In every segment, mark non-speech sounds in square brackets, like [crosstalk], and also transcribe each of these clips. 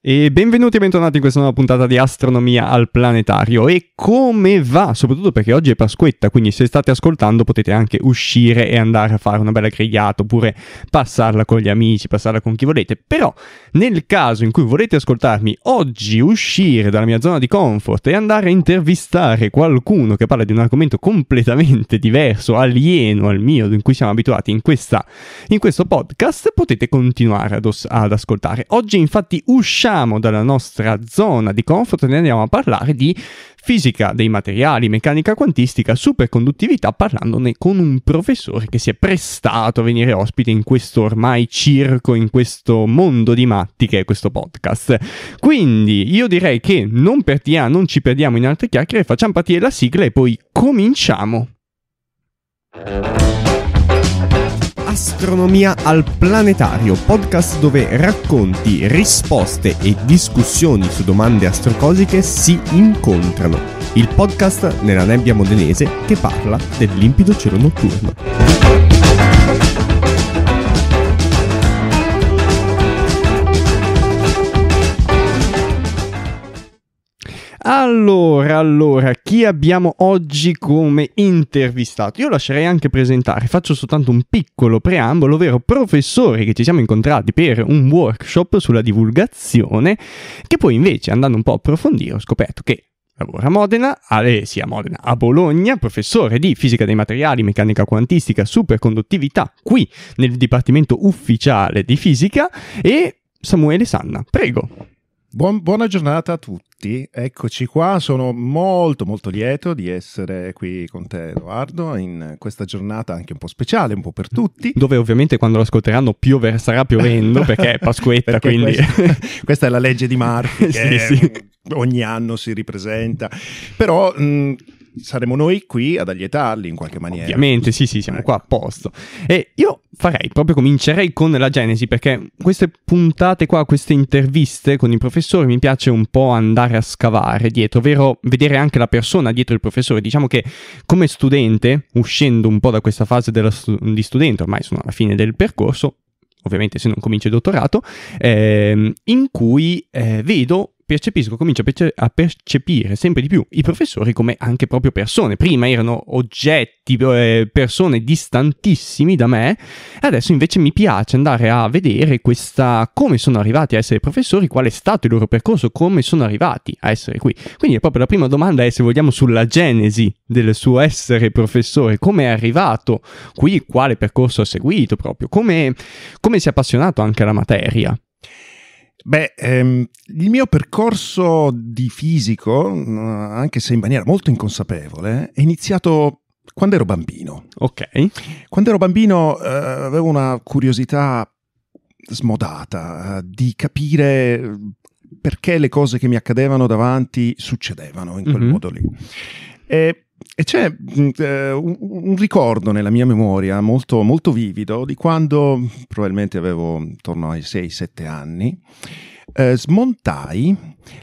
E benvenuti e bentornati in questa nuova puntata di Astronomia al Planetario. E come va? Soprattutto perché oggi è Pasquetta, quindi se state ascoltando potete anche uscire e andare a fare una bella grigliata oppure passarla con gli amici, passarla con chi volete. Però nel caso in cui volete ascoltarmi oggi, uscire dalla mia zona di comfort e andare a intervistare qualcuno che parla di un argomento completamente diverso, alieno al mio, in cui siamo abituati in, questa, in questo podcast, potete continuare ad, os- ad ascoltare. Oggi infatti usciamo usciamo dalla nostra zona di comfort e andiamo a parlare di fisica dei materiali, meccanica quantistica, superconduttività, parlandone con un professore che si è prestato a venire ospite in questo ormai circo, in questo mondo di matti che è questo podcast. Quindi io direi che non, per tia, non ci perdiamo in altre chiacchiere, facciamo partire la sigla e poi cominciamo. Astronomia al Planetario, podcast dove racconti, risposte e discussioni su domande astrocosiche si incontrano. Il podcast nella nebbia modenese che parla del limpido cielo notturno. Allora, allora, chi abbiamo oggi come intervistato? Io lascerei anche presentare, faccio soltanto un piccolo preambolo, ovvero professore che ci siamo incontrati per un workshop sulla divulgazione, che poi invece andando un po' a approfondire ho scoperto che lavora a Modena, a, eh, sì, a Modena, a Bologna, professore di fisica dei materiali, meccanica quantistica, superconduttività, qui nel Dipartimento Ufficiale di Fisica, e Samuele Sanna. Prego. Buon, buona giornata a tutti, eccoci qua, sono molto molto lieto di essere qui con te Edoardo in questa giornata anche un po' speciale, un po' per tutti. Dove ovviamente quando lo ascolteranno piover- sarà piovendo [laughs] perché è Pasquetta, perché quindi... Questa, [laughs] questa, è la legge di Murphy sì, sì. ogni anno si ripresenta, però... Mh, saremo noi qui ad allietarli in qualche maniera. Ovviamente, sì, sì, siamo ecco. a posto. E io farei, proprio comincerei con la Genesi, perché queste puntate qua, queste interviste con il professore, mi piace un po' andare a scavare dietro, ovvero vedere anche la persona dietro il professore. Diciamo che come studente, uscendo un po' da questa fase stu- di studente, ormai sono alla fine del percorso, ovviamente se non comincio il dottorato, ehm, in cui eh, vedo percepisco, comincio a, perce- a, percepire sempre di più i professori come anche proprio persone. Prima erano oggetti, eh, persone distantissimi da me, adesso invece mi piace andare a vedere questa, come sono arrivati a essere professori, qual è stato il loro percorso, come sono arrivati a essere qui. Quindi è proprio la prima domanda è se vogliamo sulla genesi del suo essere professore, come è arrivato qui, quale percorso ha seguito proprio, come, come si è appassionato anche alla materia. Beh, ehm, il mio percorso di fisico, eh, anche se in maniera molto inconsapevole, è iniziato quando ero bambino. Ok. Quando ero bambino eh, avevo una curiosità smodata eh, di capire perché le cose che mi accadevano davanti succedevano in quel mm-hmm. modo lì. E e c'è mm, eh, un, ricordo nella mia memoria molto, molto vivido di quando probabilmente avevo intorno ai 6-7 anni. Eh, smontai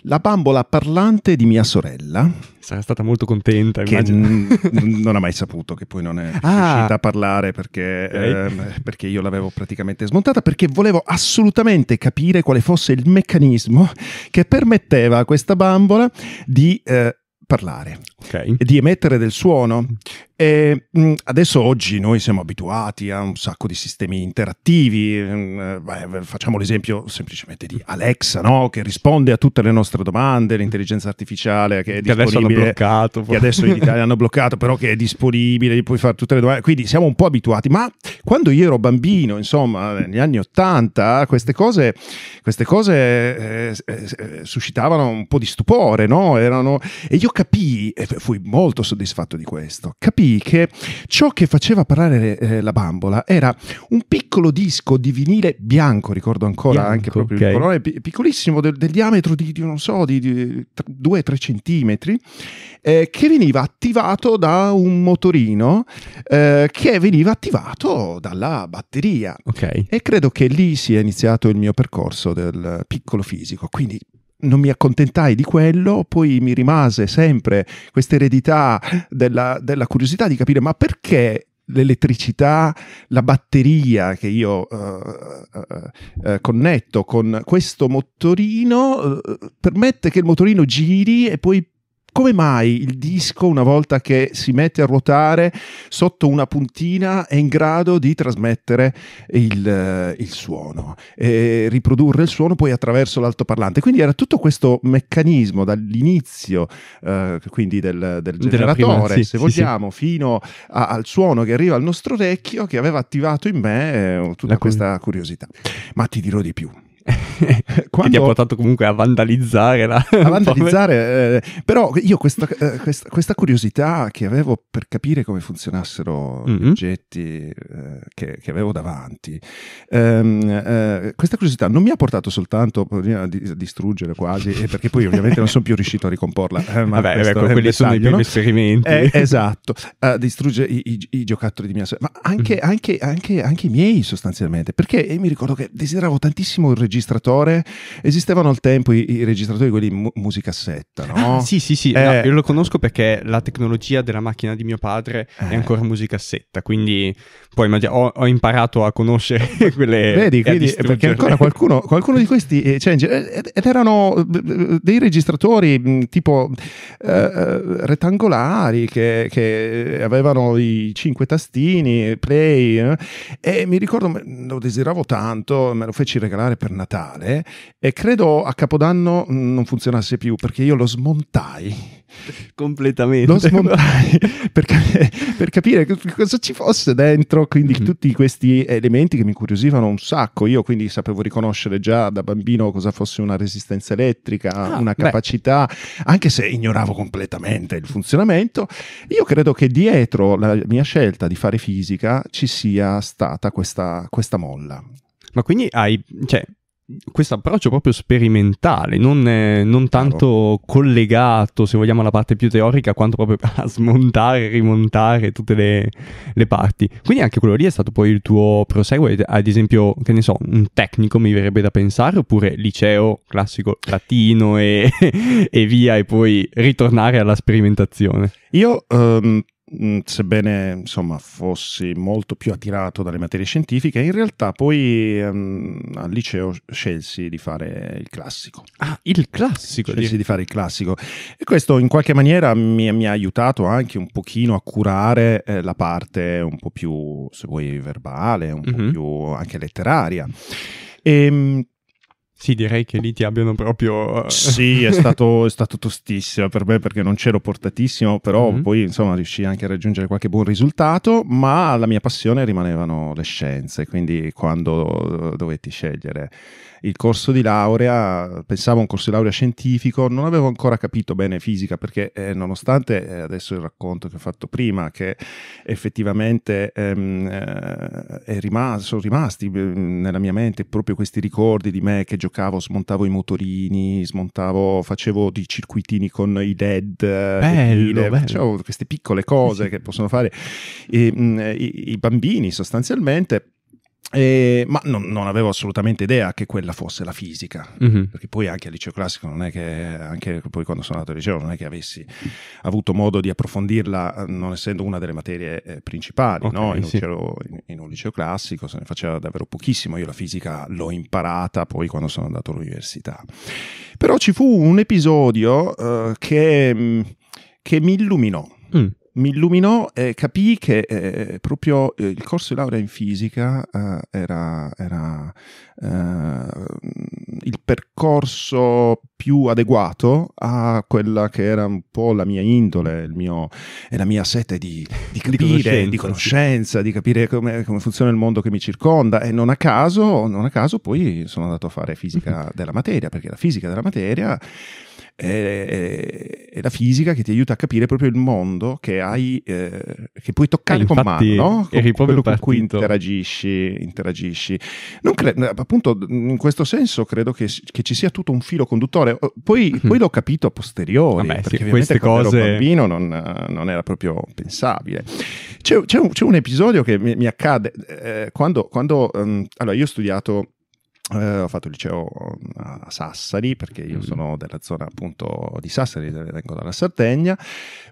la bambola parlante di mia sorella. Sarà stata molto contenta, che n- non ha mai saputo che poi non è ah, riuscita a parlare perché, okay. eh, perché, io l'avevo praticamente smontata perché volevo assolutamente capire quale fosse il meccanismo che permetteva a questa bambola di eh, parlare, okay. di emettere del suono e mm, adesso oggi noi siamo abituati a un sacco di sistemi interattivi, Beh, mm, facciamo l'esempio semplicemente di Alexa, no? che risponde a tutte le nostre domande, l'intelligenza artificiale che è che adesso hanno bloccato. Che adesso in [laughs] Italia hanno bloccato, però che è disponibile, puoi fare tutte le domande. Quindi siamo un po' abituati, ma quando io ero bambino, insomma, negli anni Ottanta, queste cose, queste cose eh, eh, eh suscitavano un po' di stupore, no? Erano... e io capii, e fui molto soddisfatto di questo, capii che ciò che faceva parlare eh, la bambola era un piccolo disco di vinile bianco, ricordo ancora bianco, anche proprio okay. il colore, piccolissimo, del, del, diametro di, di non so, di, di 2-3 centimetri, eh, che veniva attivato da un motorino eh, che veniva attivato dalla batteria. Okay. E credo che lì sia iniziato il mio percorso del piccolo fisico. Quindi non mi accontentai di quello, poi mi rimase sempre questa eredità della, della curiosità di capire ma perché l'elettricità, la batteria che io uh, uh, uh, connetto con questo motorino permette che il motorino giri e poi come mai il disco, una volta che si mette a ruotare sotto una puntina, è in grado di trasmettere il, eh, il suono, e riprodurre il suono poi attraverso l'altoparlante. Quindi era tutto questo meccanismo dall'inizio, eh, quindi del, del generatore, prima, sì, se vogliamo, sì. fino a, al suono che arriva al nostro orecchio, che aveva attivato in me eh, tutta La questa curiosità. Ma ti dirò di più. [laughs] Quando... che ti ha portato comunque a vandalizzare la... [laughs] a vandalizzare eh, però io questa, eh, questa, questa, curiosità che avevo per capire come funzionassero mm-hmm. gli oggetti eh, che, che, avevo davanti ehm, eh, questa curiosità non mi ha portato soltanto a distruggere quasi perché poi ovviamente non sono più riuscito a ricomporla eh, ma Vabbè, ecco, quelli sono i miei no? esperimenti eh, esatto uh, distrugge i, i, i, giocattoli di mia sorella ma anche, mm-hmm. anche, anche, anche i miei sostanzialmente perché mi ricordo che desideravo tantissimo il registro registratore. Esistevano al tempo i, i registratori, quelli mu- musicassetta, no? Ah, sì, sì, sì. Eh, no, io lo conosco perché la tecnologia della macchina di mio padre eh. è ancora musicassetta, quindi poi immagino, ho, ho, imparato a conoscere [laughs] quelle. Vedi, quindi, perché ancora qualcuno, qualcuno di questi. Cioè, ed erano eh, dei registratori tipo eh, rettangolari che, che, avevano i cinque tastini, play. e mi ricordo, lo desideravo tanto, me lo feci regalare per Natale Natale e credo a Capodanno mm, non funzionasse più perché io lo smontai. Completamente. Lo smontai [laughs] per, cap- per, capire cosa ci fosse dentro, quindi mm-hmm. tutti questi elementi che mi incuriosivano un sacco. Io quindi sapevo riconoscere già da bambino cosa fosse una resistenza elettrica, ah, una capacità, beh. anche se ignoravo completamente il funzionamento. Io credo che dietro la mia scelta di fare fisica ci sia stata questa, questa molla. Ma quindi hai, cioè, questo approccio proprio sperimentale, non, eh, non tanto collegato, se vogliamo, alla parte più teorica, quanto proprio [laughs] a smontare, rimontare tutte le, le, parti. Quindi anche quello lì è stato poi il tuo proseguo, ad esempio, che ne so, un tecnico mi verrebbe da pensare, oppure liceo classico latino e, [laughs] e via, e poi ritornare alla sperimentazione. Io... Um Mm, sebbene insomma fossi molto più attirato dalle materie scientifiche, in realtà poi um, al liceo scelsi di fare il classico. Ah, il classico? Scelsi di, di fare il classico. E questo in qualche maniera mi, mi ha aiutato anche un pochino a curare eh, la parte un po' più, se vuoi, verbale, un mm-hmm. po' mhm. più anche letteraria. E, ehm, sì, direi che lì ti abbiano proprio... Eh, sì, è [laughs] stato, è stato, tostissimo per me perché non c'ero portatissimo, però mm-hmm. poi insomma riuscii anche a raggiungere qualche buon risultato, ma la mia passione rimanevano le scienze, quindi quando eh, dovetti scegliere il corso di laurea, pensavo a un corso di laurea scientifico, non avevo ancora capito bene fisica perché eh, nonostante eh, adesso il racconto che ho fatto prima, che effettivamente ehm, eh, rimasto, sono rimasti eh, nella mia mente proprio questi ricordi di me che giocavo, smontavo i motorini, smontavo, facevo dei circuitini con i LED, eh, bello, LED, bello. queste piccole cose che possono fare e, mh, mm, i, i bambini sostanzialmente eh, ma non, non, avevo assolutamente idea che quella fosse la fisica, mm-hmm. perché poi anche al liceo classico non è che, anche poi quando sono andato al liceo, non è che avessi avuto modo di approfondirla, non essendo una delle materie eh, principali. Okay, no? in, sì. un liceo, in, in, un liceo, classico se ne faceva davvero pochissimo. Io la fisica l'ho imparata poi quando sono andato all'università. Però ci fu un episodio eh, che, mm, che, mi illuminò. Mm mi illuminò e capì che eh, proprio eh, il corso di laurea in fisica eh, era, era eh, il percorso più adeguato a quella che era un po' la mia indole mio, e la mia sete di, di capire, di conoscenza, di, conoscenza, sì. di capire come, come, funziona il mondo che mi circonda e non a, caso, non a caso poi sono andato a fare fisica [laughs] della materia perché la fisica della materia è, è, la fisica che ti aiuta a capire proprio il mondo che hai, eh, che puoi toccare eh, con mano, no? con quello partito. con cui interagisci. interagisci. Cre- appunto, in questo senso credo che, che, ci sia tutto un filo conduttore. Poi, mm-hmm. poi l'ho capito a posteriori, Vabbè, perché sì, queste cose... ero bambino non, non, era proprio pensabile. C'è, c'è, un, c'è un, episodio che mi, mi accade eh, quando, quando um, allora io ho studiato Uh, ho fatto il liceo mm, a Sassari perché io mm. sono della zona appunto di Sassari, vengo dalla Sardegna,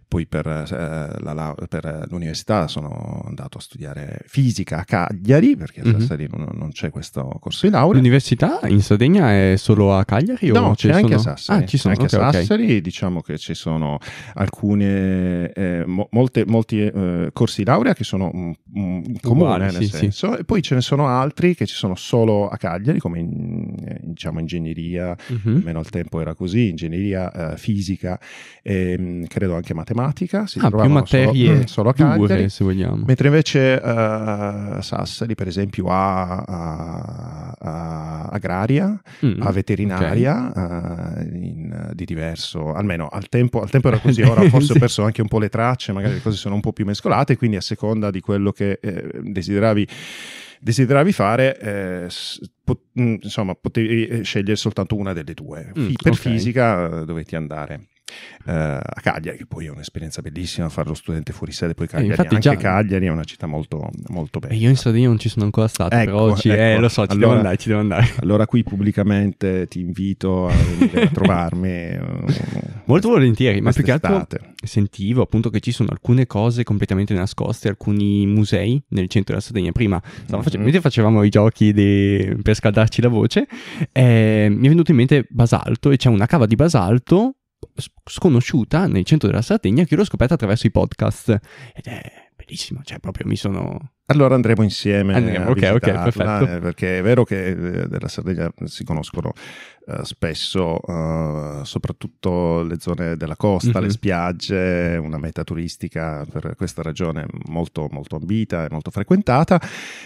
poi per, eh, la, per, l'università sono andato a studiare fisica a Cagliari perché a mm-hmm. Sassari mm-hmm. non, non, c'è questo corso di laurea. L'università in Sardegna è solo a Cagliari? O no, c'è sono... anche a Sassari. Ah, ci sono anche okay, a Sassari, okay. diciamo che ci sono alcune, eh, molte, molti eh, corsi di laurea che sono in mm, comune, eh, nel sì, senso, sì. e poi ce ne sono altri che ci sono solo a Cagliari come in, eh, diciamo ingegneria, uh-huh. Mhm. meno al tempo era così, ingegneria eh, fisica, ehm, credo anche matematica, si ah, più materie mm, solo, solo a Cagliari, se vogliamo. Mentre invece eh, Sassari per esempio ha, agraria, mm. ha veterinaria, okay. eh, in, di diverso, almeno al tempo, al tempo era [laughs] così, ora forse ho perso anche un po' le tracce, magari le cose sono un po' più mescolate, quindi a seconda di quello che eh, desideravi desideravi fare, eh, pot- mm, insomma, potevi eh, scegliere soltanto una delle due. Mm, per okay. fisica eh, dovetti andare. Uh, a Cagliari, che poi è un'esperienza bellissima fare lo studente fuori sede, poi Cagliari, eh, anche già... Cagliari è una città molto, molto bella. E io in Sardegna non ci sono ancora stato, ecco, però ci, ecco. eh, lo so, ci allora, devo andare, ci devo andare. [laughs] Allora qui pubblicamente ti invito a, a trovarmi. [laughs] molto volentieri, ma più che altro sentivo appunto che ci sono alcune cose completamente nascoste, alcuni musei nel centro della Sardegna. Prima, stavo mhm. facendo, mentre facevamo i giochi di, per scaldarci la voce, eh, mi è venuto in mente Basalto e c'è una cava di Basalto sconosciuta nel centro della Sardegna che l'ho scoperta attraverso i podcast ed è bellissimo, cioè proprio mi sono allora andremo insieme. a ok, ok, perfetto. Eh, perché è vero che eh, della Sardegna si conoscono eh, spesso, eh, soprattutto le zone della costa, mm-hmm. le mhm. spiagge, una meta turistica per questa ragione molto, molto ambita e molto frequentata,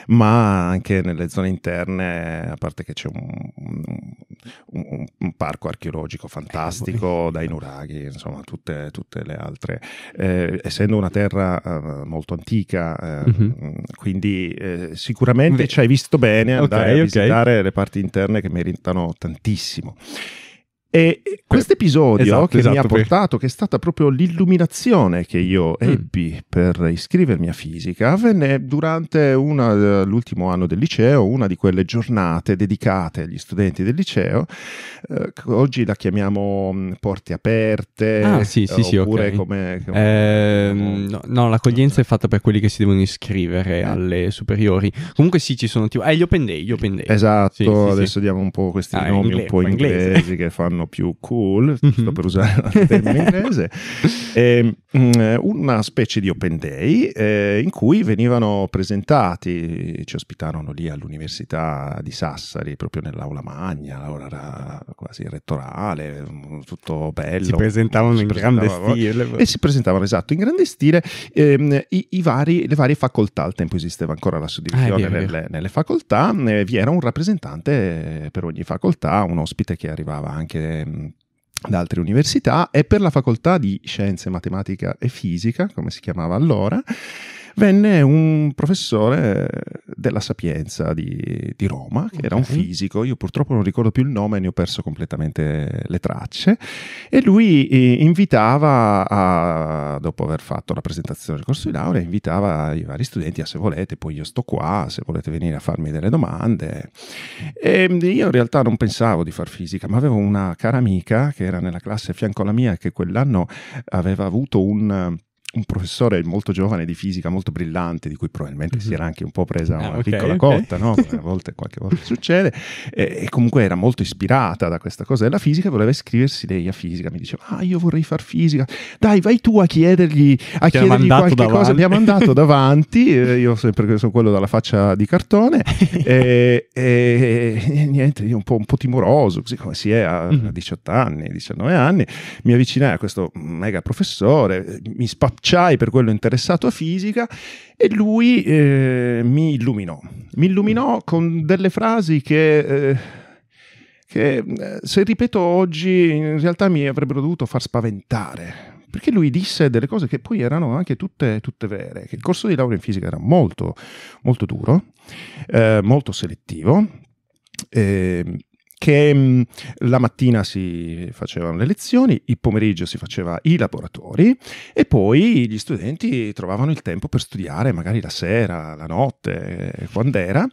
ma anche nelle zone interne, a parte che c'è un, un, un parco archeologico fantastico, dai nuraghi, insomma, tutte, tutte le altre. essendo una terra molto antica, mm-hmm quindi eh, sicuramente Beh. ci hai visto bene andare okay, a visitare le parti interne che meritano tantissimo. E questo eh, episodio esatto, che esatto, mi ha esatto, portato, che è stata proprio l'illuminazione che io mm. ebbi mm. per iscrivermi a fisica, avvenne durante una, eh, l'ultimo anno del liceo, una di quelle giornate dedicate agli studenti del liceo, eh, oggi la chiamiamo mm, porte aperte, ah, sì, sì, sì, oppure okay. come... come eh, no, no, l'accoglienza è fatta per quelli che si devono iscrivere eh. alle superiori. Comunque sì, ci sono tipo... Eh, gli open day, gli open day. Esatto, adesso diamo un po' questi ah, nomi inglese, un po' inglesi inglese. che fanno moderno, più cool, mm-hmm. sto per usare il termine [laughs] inglese, eh, una specie di open day eh, in cui venivano presentati, ci ospitarono lì all'Università di Sassari, proprio nell'aula magna, l'aula era quasi rettorale, mm, tutto bello. Si presentavano si in grande stile. E si presentavano, esatto, in grande stile ehm, i, i vari, le varie facoltà, al tempo esisteva ancora la suddivisione ah, nelle, nelle, facoltà, eh, vi era un rappresentante eh, per ogni facoltà, un ospite che arrivava anche altre, ehm, da altre università e per la facoltà di scienze, matematica e fisica, come si chiamava allora, venne un professore della Sapienza di, di Roma, che okay. era un fisico, io purtroppo non ricordo più il nome, ne ho perso completamente le tracce, e lui eh, invitava, a, dopo aver fatto la presentazione del corso di laurea, invitava i vari studenti a se volete, poi io sto qua, se volete venire a farmi delle domande. E ehm, io in realtà non pensavo di far fisica, ma avevo una cara amica che era nella classe a fianco alla mia e che quell'anno aveva avuto un un professore molto giovane di fisica, molto brillante, di cui probabilmente mm-hmm. si era anche un po' presa ah, una ah, okay, piccola okay. cotta, no? a volte, qualche volta succede, e, e, comunque era molto ispirata da questa cosa della fisica, voleva iscriversi lei a fisica, mi diceva, ah io vorrei far fisica, dai vai tu a chiedergli, a Ti chiedergli qualche davanti. cosa, mi ha mandato [laughs] davanti, eh, io sempre sono quello dalla faccia di cartone, [laughs] e, e, niente, io un po', un po' timoroso, così come si è a, mm-hmm. 18 anni, 19 anni, mi avvicinai a questo mega professore, mi spacciai ghiacciai, per quello interessato a fisica, e lui eh, mi illuminò. Mi illuminò con delle frasi che... Eh, che eh, se ripeto oggi in realtà mi avrebbero dovuto far spaventare. Perché lui disse delle cose che poi erano anche tutte, tutte vere, che il corso di laurea in fisica era molto, molto duro, eh, molto selettivo, eh, che mh, mm, la mattina si facevano le lezioni, il pomeriggio si faceva i laboratori e poi gli studenti trovavano il tempo per studiare, magari la sera, la notte, quando era.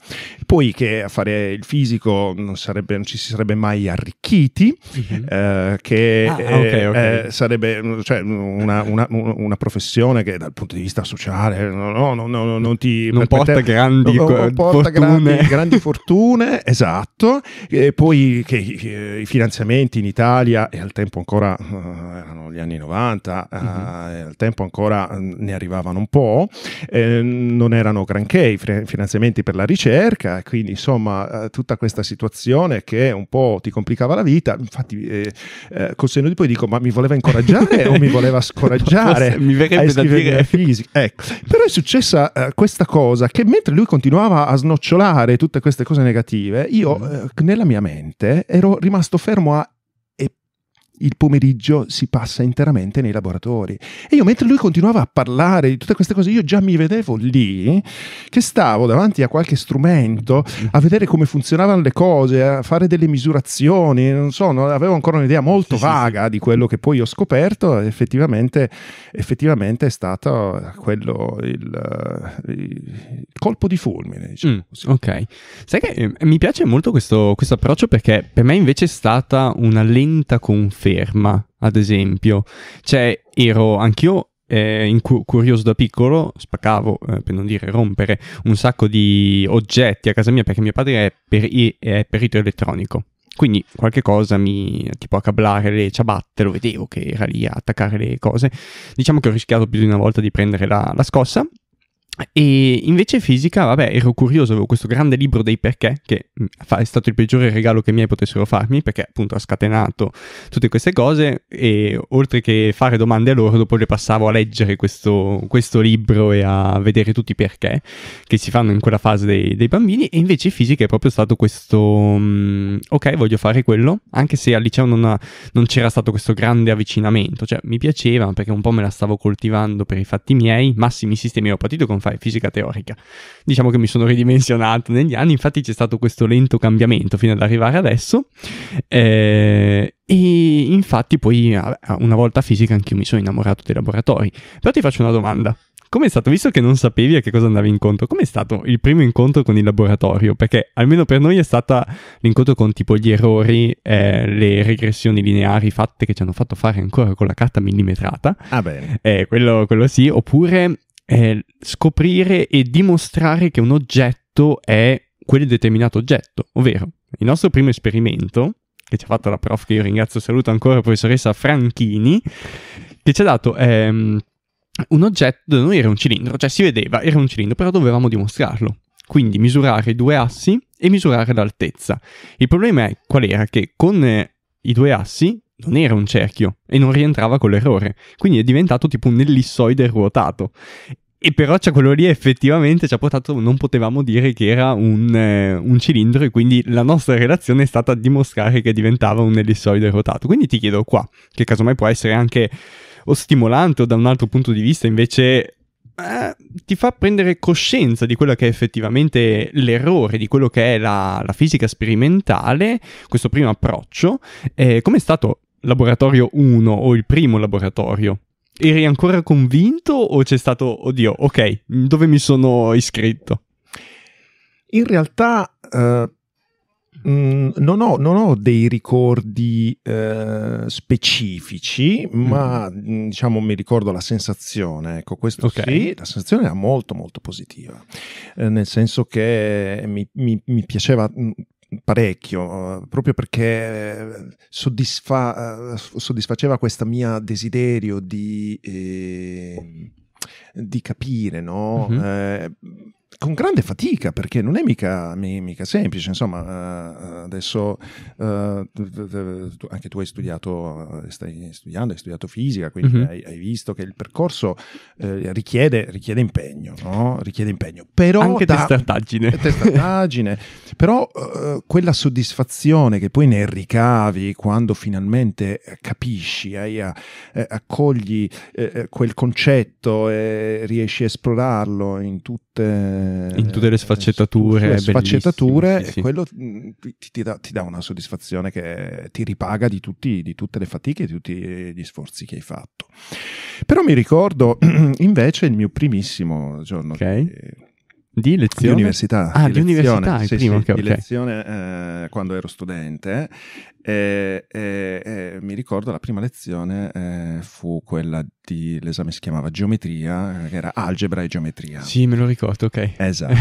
Poi che a fare il fisico non, sarebbe, non ci si sarebbe mai arricchiti, mm-hmm. eh, che ah, eh, okay, okay. Eh, sarebbe cioè, una, una, una, professione che dal punto di vista sociale no, no, no, non ti non porta, grandi, non, porta grandi, grandi fortune, esatto. E poi noi che eh, i finanziamenti in Italia e al tempo ancora eh, erano gli anni 90, mm-hmm. Eh, al tempo ancora mm, ne arrivavano un po', eh, non erano granché i finanziamenti per la ricerca, quindi insomma tutta questa situazione che un po' ti complicava la vita, infatti eh, eh, col senno di poi dico ma mi voleva incoraggiare o mi voleva [laughs] scoraggiare? mi verrebbe da dire fisica. Ecco. Però è successa questa cosa che mentre lui continuava a snocciolare tutte queste cose negative, io mm. nella mia mente mente ero rimasto fermo a il pomeriggio si passa interamente nei laboratori. E io mentre lui continuava a parlare di tutte queste cose, io già mi vedevo lì, che stavo davanti a qualche strumento, a vedere come funzionavano le cose, a fare delle misurazioni, non so, non avevo ancora un'idea molto vaga di quello che poi ho scoperto, effettivamente, effettivamente è stato quello il, il colpo di fulmine. Diciamo mm, ok, sai che eh, mi piace molto questo, questo approccio perché per me invece è stata una lenta conferma ferma, ad esempio. Cioè, ero anch'io eh, incu- curioso da piccolo, spaccavo, eh, per non dire rompere, un sacco di oggetti a casa mia perché mio padre è, peri- è perito elettronico. Quindi qualche cosa mi, tipo a cablare le ciabatte, lo vedevo che era lì a attaccare le cose. Diciamo che ho rischiato più di una volta di prendere la, la scossa, e invece fisica, vabbè, ero curioso, avevo questo grande libro dei perché, che mm, è stato il peggiore regalo che miei potessero farmi, perché appunto ha scatenato tutte queste cose e oltre che fare domande a loro, dopo le passavo a leggere questo, questo libro e a vedere tutti i perché che si fanno in quella fase dei, dei bambini. E invece fisica è proprio stato questo, mm, ok, voglio fare quello, anche se al liceo non, ha, non c'era stato questo grande avvicinamento, cioè mi piaceva perché un po' me la stavo coltivando per i fatti miei, massimi sistemi, ero partito con fai fisica teorica. Diciamo che mi sono ridimensionato negli anni, infatti c'è stato questo lento cambiamento fino ad arrivare adesso. Eh, e infatti poi eh, una volta fisica anch'io mi sono innamorato dei laboratori. Però ti faccio una domanda. Com'è stato, visto che non sapevi a che cosa andavi incontro, com'è stato il primo incontro con il laboratorio? Perché almeno per noi è stato l'incontro con tipo gli errori, eh, le regressioni lineari fatte che ci hanno fatto fare ancora con la carta millimetrata. Ah beh. Eh, quello, quello sì, oppure scoprire e dimostrare che un oggetto è quel determinato oggetto, ovvero il nostro primo esperimento che ci ha fatto la prof che io ringrazio e saluto ancora, professoressa Franchini, che ci ha dato ehm, un oggetto, non era un cilindro, cioè si vedeva, era un cilindro, però dovevamo dimostrarlo. Quindi misurare i due assi e misurare l'altezza. Il problema è qual era? Che con eh, i due assi non era un cerchio e non rientrava con l'errore, quindi è diventato tipo un ellissoide ruotato. E però cioè, quello lì effettivamente ci ha portato, non potevamo dire che era un, eh, un, cilindro e quindi la nostra relazione è stata dimostrare che diventava un ellissoide ruotato. Quindi ti chiedo qua, che casomai può essere anche o stimolante o da un altro punto di vista invece eh, ti fa prendere coscienza di quello che è effettivamente l'errore, di quello che è la, la fisica sperimentale, questo primo approccio, eh, come è stato laboratorio 1 o il primo laboratorio, eri ancora convinto o c'è stato, oddio, ok, dove mi sono iscritto? In realtà uh, non, ho, non, ho, dei ricordi uh, specifici, mm-hmm. mm. ma diciamo mi ricordo la sensazione, ecco questo okay. sì, la sensazione era molto molto positiva, eh, nel senso che mi, mi, mi piaceva mm, parecchio, eh, proprio perché eh, soddisfa, eh, soddisfaceva questo mio desiderio di, eh, di capire, no? Mm-hmm. Eh, con grande fatica perché non è mica, mica semplice, insomma, eh, eh, adesso eh, anche tu hai studiato, stai studiando, hai studiato fisica, quindi mm-hmm. hai, hai, visto che il percorso richiede, richiede, impegno, no? richiede impegno, però anche da, testardaggine. [laughs] testardaggine però quella soddisfazione che poi ne ricavi quando finalmente capisci, hai, accogli quel concetto e riesci a esplorarlo in tutte eh, in tutte le sfaccettature, le sfaccettature sì, sì. quello ti, ti, dà, ti, dà, una soddisfazione che ti ripaga di, tutti, di tutte le fatiche, di tutti gli sforzi che hai fatto. Però mi ricordo [clears throat] invece il mio primissimo giorno okay. di, di lezione? Di università. Ah, di, di università, sì, primo, sì, okay, di okay. lezione eh, quando ero studente. E, e, e, mi ricordo la prima lezione eh, fu quella di, l'esame si chiamava geometria, che eh, era algebra e geometria. Sì, me lo ricordo, ok. Esatto.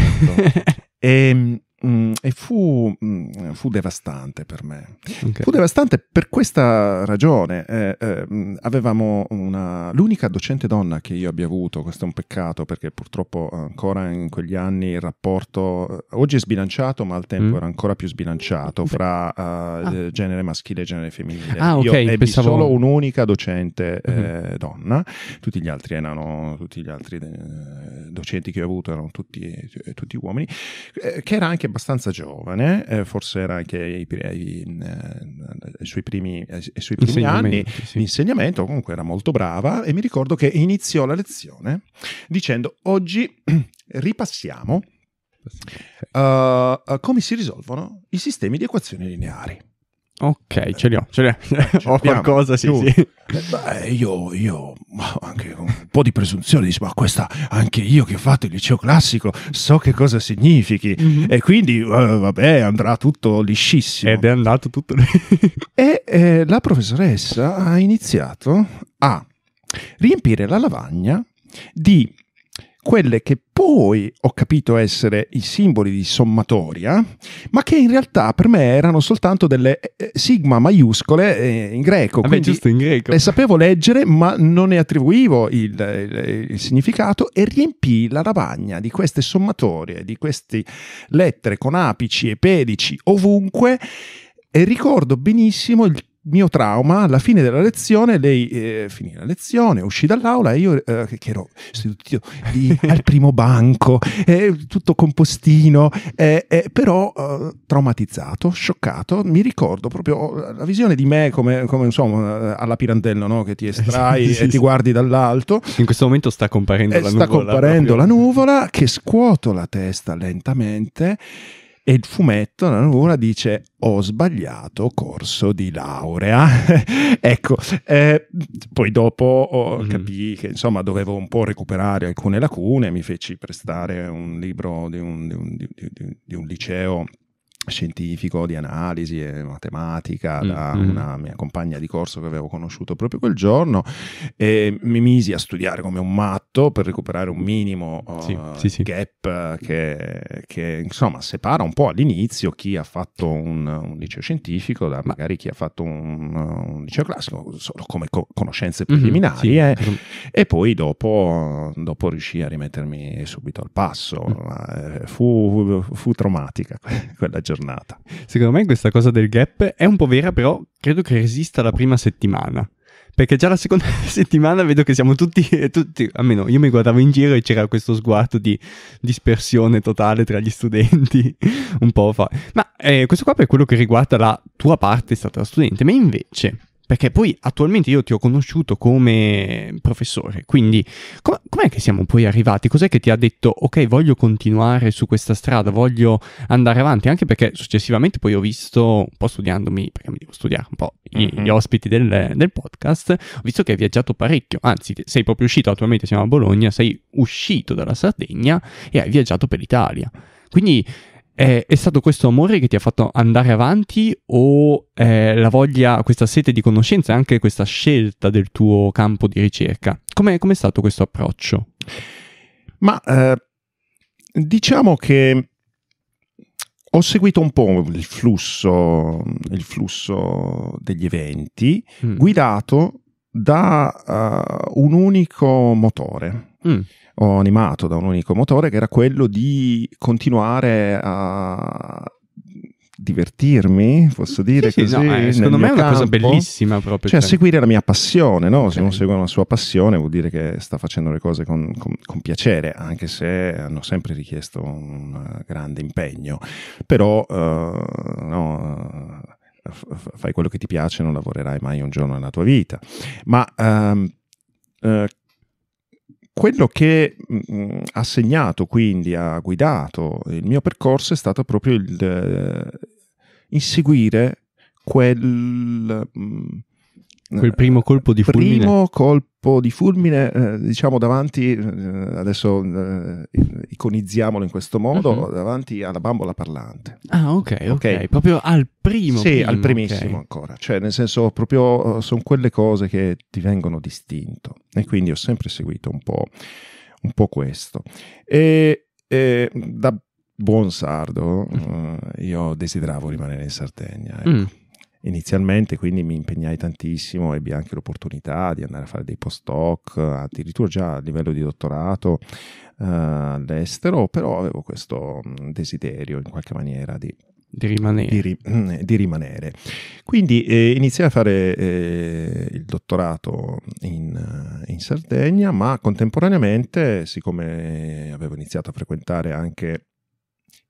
[laughs] e Mm, e fu, mm, fu, devastante per me. Okay. Fu devastante per questa ragione. Eh, eh, mm, avevamo una, l'unica docente donna che io abbia avuto, questo è un peccato perché purtroppo ancora in quegli anni il rapporto eh, oggi è sbilanciato, ma al tempo mm. era ancora più sbilanciato fra uh, ah. genere maschile e genere femminile. Ah, okay, io pensavo... solo un'unica docente eh, mm-hmm. eh, donna, tutti gli altri erano tutti gli altri docenti che ho avuto erano tutti, tutti uomini, che era anche abbastanza giovane, eh, forse era anche ai, eh, ai, ai suoi primi, ai, suoi primi anni sì. di insegnamento, comunque era molto brava e mi ricordo che iniziò la lezione dicendo oggi [clears throat] ripassiamo uh, come si risolvono i sistemi di equazioni lineari. Ok, ce li ho, ce li ho. Eh, [laughs] ho qualcosa, sì, sì. Eh, beh, io, io, anche un po' di presunzione, dici, ma questa, anche io che ho fatto il liceo classico, so che cosa significhi. Mm-hmm. E quindi, eh, vabbè, andrà tutto liscissimo. Ed è andato tutto lì. [laughs] E eh, la professoressa ha iniziato a riempire la lavagna di quelle che poi ho capito essere i simboli di sommatoria, ma che in realtà per me erano soltanto delle eh, eh, sigma maiuscole eh, in greco. Ah, giusto in greco. Le sapevo leggere, ma non ne attribuivo il, il, il significato e riempì la lavagna di queste sommatorie, di queste lettere con apici e pedici ovunque. E ricordo benissimo il mio trauma, alla fine della lezione, lei eh, finì la lezione, uscì dall'aula e io, eh, che ero seduto lì [laughs] al primo banco, eh, tutto compostino, eh, eh, però eh, traumatizzato, scioccato, mi ricordo proprio la visione di me come, come insomma, alla Pirandello, no? che ti estrai sì, sì, e sì. ti guardi dall'alto. In questo momento sta comparendo la sta nuvola. Sta comparendo proprio. la nuvola che scuoto la testa lentamente e il fumetto, la nuvola, dice ho sbagliato corso di laurea. [laughs] ecco, eh, poi dopo oh, mm-hmm. che insomma dovevo un po' recuperare alcune lacune, mi feci prestare un libro di un, di un, di, di, un liceo scientifico di analisi e matematica mm, da mm-hmm. una mia compagna di corso che avevo conosciuto proprio quel giorno e mi misi a studiare come un matto per recuperare un minimo uh, sì, sì, sì. gap che, che, insomma separa un po' all'inizio chi ha fatto un, un liceo scientifico da magari chi ha fatto un, un liceo classico solo come co- conoscenze mhm, preliminari mm-hmm, eh, e, poi dopo, dopo riuscii a rimettermi subito al passo mm-hmm. fu, fu, fu traumatica [laughs] quella giornata giornata. Secondo me questa cosa del gap è un po' vera, però credo che resista la prima settimana. Perché già la seconda [laughs] settimana vedo che siamo tutti, eh, tutti almeno io mi guardavo in giro e c'era questo sguardo di dispersione totale tra gli studenti, [laughs] un po' fa. Ma eh, questo qua per quello che riguarda la tua parte, stata studente, ma invece perché poi attualmente io ti ho conosciuto come professore, quindi com- com'è che siamo poi arrivati? Cos'è che ti ha detto ok voglio continuare su questa strada, voglio andare avanti? Anche perché successivamente poi ho visto, un po' studiandomi, perché mi devo studiare un po' gli, gli mm-hmm. ospiti del, del, podcast, ho visto che hai viaggiato parecchio, anzi sei proprio uscito, attualmente siamo a Bologna, sei uscito dalla Sardegna e hai viaggiato per l'Italia. Quindi è, eh, è, stato questo amore che ti ha fatto andare avanti o eh, la voglia, questa sete di conoscenza e anche questa scelta del tuo campo di ricerca? Come è stato questo approccio? Ma eh, diciamo che ho seguito un po' il flusso, il flusso degli eventi, mm. guidato da uh, un unico motore. Mm. Ho animato da un unico motore che era quello di continuare a divertirmi, posso mm. dire sì, così. Sì, no, eh, secondo me è una campo. cosa bellissima proprio. Cioè, cioè, seguire la mia passione, no? Okay. Se uno segue la sua passione vuol dire che sta facendo le cose con, con, con piacere, anche se hanno sempre richiesto un grande impegno. Però, uh, no, fai quello che ti piace, non lavorerai mai un giorno nella tua vita. Ma ehm, eh, quello che mh, mm, ha segnato, quindi ha guidato il mio percorso è stato proprio il eh, inseguire quel... Mh, mm, quel primo colpo di fulmine. Primo colpo colpo di fulmine, eh, diciamo davanti, eh, adesso eh, iconizziamolo in questo modo, uh-huh. davanti alla bambola parlante. Ah, ok, ok, okay. proprio al primo. Sì, primo, al primissimo okay. ancora, cioè nel senso proprio eh, sono quelle cose che ti vengono distinto e quindi ho sempre seguito un po', un po questo. E, e da buon sardo uh io desideravo rimanere in Sardegna. Mm. Ecco. Mm inizialmente, quindi mi impegnai tantissimo, ebbi anche l'opportunità di andare a fare dei postdoc, addirittura già a livello di dottorato eh, all'estero, però avevo questo mm, desiderio in qualche maniera di di rimanere. Di, ri- mm, di rimanere. Quindi eh, iniziai a fare eh, il dottorato in, in, Sardegna, ma contemporaneamente, siccome avevo iniziato a frequentare anche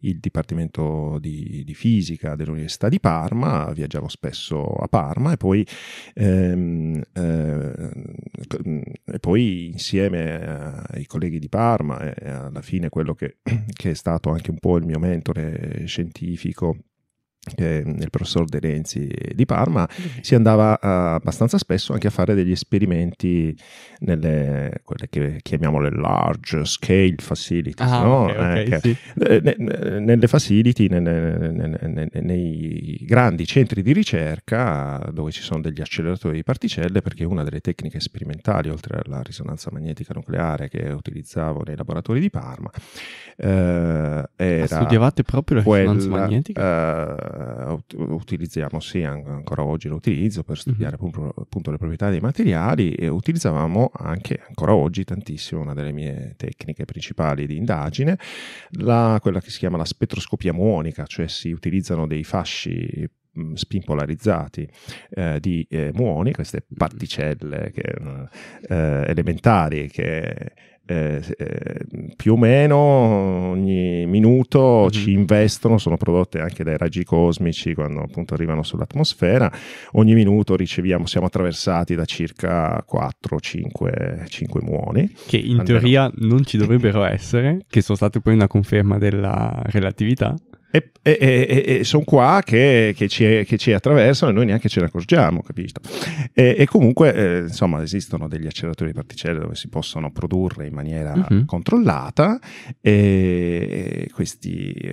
il Dipartimento di, di Fisica dell'Università di Parma, viaggiavo spesso a Parma e poi, ehm, eh, e poi insieme ai colleghi di Parma e alla fine quello che, [clears throat] che è stato anche un po' il mio mentore scientifico che eh, il professor De Renzi di Parma, si andava eh, abbastanza spesso anche a fare degli esperimenti nelle quelle che chiamiamo le large scale facilities, ah, no? okay, okay, eh, sì. nelle facility, nelle, nelle, nei grandi centri di ricerca dove ci sono degli acceleratori di particelle, perché una delle tecniche sperimentali, oltre alla risonanza magnetica nucleare che utilizzavo nei laboratori di Parma, eh, era... Ah, studiavate proprio la risonanza magnetica? Eh, eh, utilizziamo, sì, ancora oggi lo utilizzo per mhm. studiare mm-hmm. appunto, le proprietà dei materiali e utilizzavamo anche ancora oggi tantissimo una delle mie tecniche principali di indagine, la, quella che si chiama la spettroscopia muonica, cioè si utilizzano dei fasci mm, spimpolarizzati eh, di eh, muoni, queste mhm. particelle che, eh, elementari che eh, eh, più o meno ogni minuto mm-hmm. ci investono, sono prodotte anche dai raggi cosmici quando appunto arrivano sull'atmosfera, ogni minuto riceviamo, siamo attraversati da circa 4-5 muoni. Che in Andremo. teoria non ci dovrebbero essere, che sono state poi una conferma della relatività. E, e, e, e sono qua che, che, ci, che, ci, attraversano e noi neanche ce ne accorgiamo, capito? E, comunque, eh, insomma, esistono degli acceleratori di particelle dove si possono produrre in maniera uh-huh. controllata e questi,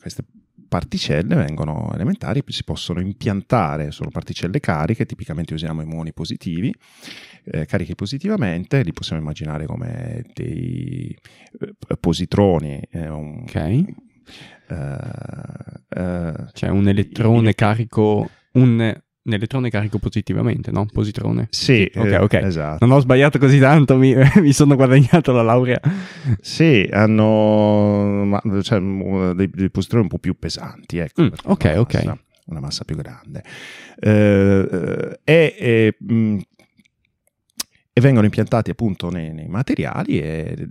queste particelle vengono elementari, si possono impiantare, sono particelle cariche, tipicamente usiamo immuni positivi, eh, carichi positivamente, li possiamo immaginare come dei eh, positroni, eh, un, okay Uh, cioè un elettrone il... carico, un, un elettrone carico positivamente, no? Positrone. Sì, ok, eh, ok. Esatto. Non ho sbagliato così tanto, mi, [laughs] mi sono guadagnato la laurea. Sì, hanno ma, cioè, dei, dei, positroni un po' più pesanti, ecco. Mm, ok, massa, ok. Una massa più grande. Eh, eh, e, mh, mm, e vengono impiantati appunto nei, nei materiali e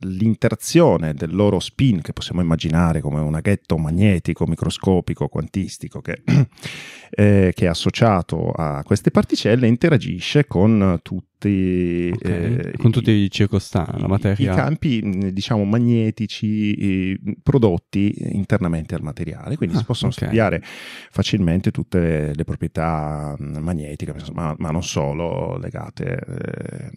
l'interazione del loro spin, che possiamo immaginare come un aghetto magnetico, microscopico, quantistico, che, [clears throat] eh, che è associato a queste particelle, interagisce con tutto tutti, okay. eh, con tutti i circostanti, la materia. I campi, diciamo, magnetici prodotti internamente al materiale, quindi ah, si possono okay. studiare facilmente tutte le, le proprietà magnetiche, ma, ma, non solo legate eh,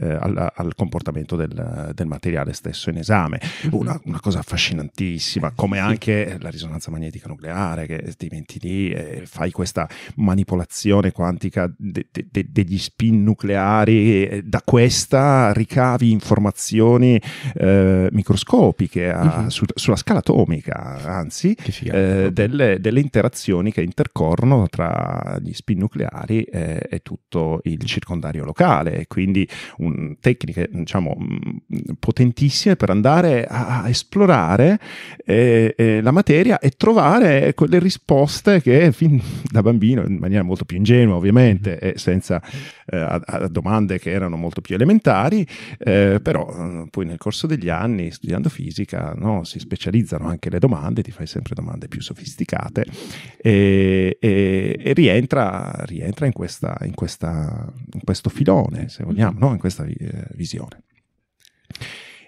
eh, al, al, comportamento del, del, materiale stesso in esame. Mhm. Una, una cosa affascinantissima, come anche la risonanza magnetica nucleare, che ti metti lì e fai questa manipolazione quantica de, de, de, degli spin nucleari alimentari, da questa ricavi informazioni eh, microscopiche a, uh-huh. Mhm. su, sulla scala atomica, anzi, eh, delle, delle, interazioni che intercorrono tra gli spin nucleari e, e tutto il circondario locale, quindi un, tecniche diciamo, mm, potentissime per andare a, a esplorare eh, eh, la materia e trovare quelle risposte che fin da bambino, in maniera molto più ingenua ovviamente, mhm. e senza eh, domande che erano molto più elementari, eh, però eh, poi nel corso degli anni studiando fisica no, si specializzano anche le domande, ti fai sempre domande più sofisticate e, e, e rientra, rientra in, questa, in, questa, in, questo filone, se vogliamo, no? in questa eh, visione.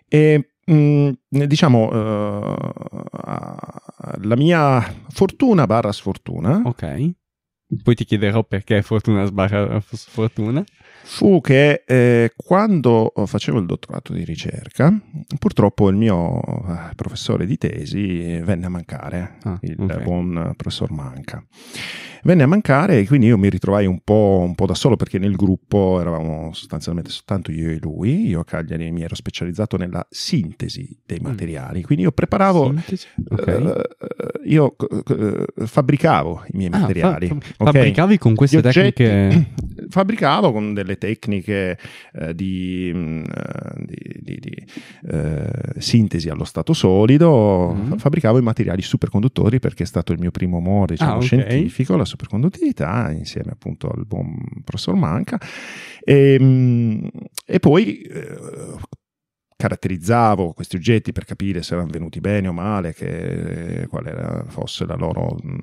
E, mh, mm, diciamo, eh, la mia fortuna barra sfortuna. Ok. Poi ti chiederò perché fortuna sbarra sfortuna fu che eh, quando facevo il dottorato di ricerca, purtroppo il mio eh, professore di tesi venne a mancare, ah, il okay. buon professor Manca venne a mancare e quindi io mi ritrovai un po', un po', da solo perché nel gruppo eravamo sostanzialmente soltanto io e lui, io a Cagliari mi ero specializzato nella sintesi dei mm. materiali, quindi io preparavo, okay. uh, io uh, fabbricavo i miei ah, materiali. Fa- okay? Fabbricavi con queste tecniche? [clears throat] Fabbricavo con delle tecniche uh, di, di, di, di sintesi allo stato solido, mm. fabbricavo i materiali superconduttori perché è stato il mio primo amore diciamo, ah, okay. scientifico, la superconduttività insieme appunto al buon professor Manca e, ehm, e poi eh, caratterizzavo questi oggetti per capire se erano venuti bene o male, che, eh, qual era, fosse loro, mm,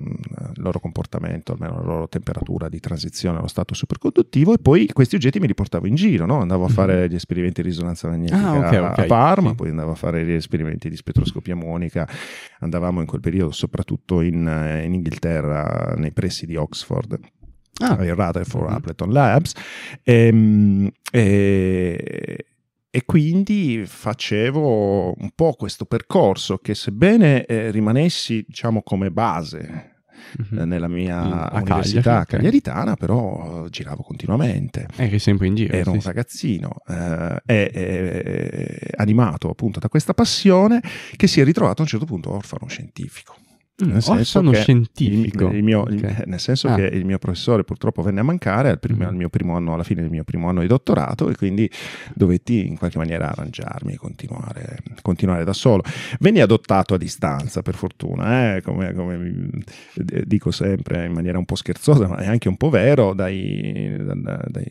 il loro comportamento, almeno la loro temperatura di transizione allo stato superconduttivo, e poi questi oggetti mi li portavo in giro, no? andavo a mhm. fare gli esperimenti di risonanza magnetica ah, okay, okay. a Parma, sì. poi andavo a fare gli esperimenti di spettroscopia monica, andavamo in quel periodo soprattutto in, eh, in Inghilterra, nei pressi di Oxford ah. il Rutherford mm-hmm. Appleton Labs. Ehm, e, e, e quindi facevo un po' questo percorso che sebbene eh, rimanessi, diciamo, come base Mm-hmm. nella mia mm, a università Caglia, cagliaritana, però eh, giravo continuamente. Eri eh, sempre in giro. Ero sì, un ragazzino eh, eh, eh, animato appunto da questa passione che si è ritrovato a un certo punto orfano scientifico. Mm, nel oh, senso che scientifico. Il, il mio, okay. il, nel senso ah. che il mio professore purtroppo venne a mancare al, primo, mm. al, mio primo anno, alla fine del mio primo anno di dottorato e quindi dovetti in qualche maniera arrangiarmi e continuare, continuare da solo. Venne adottato a distanza, per fortuna, eh, come, come, dico sempre in maniera un po' scherzosa, ma è anche un po' vero, dai, dai,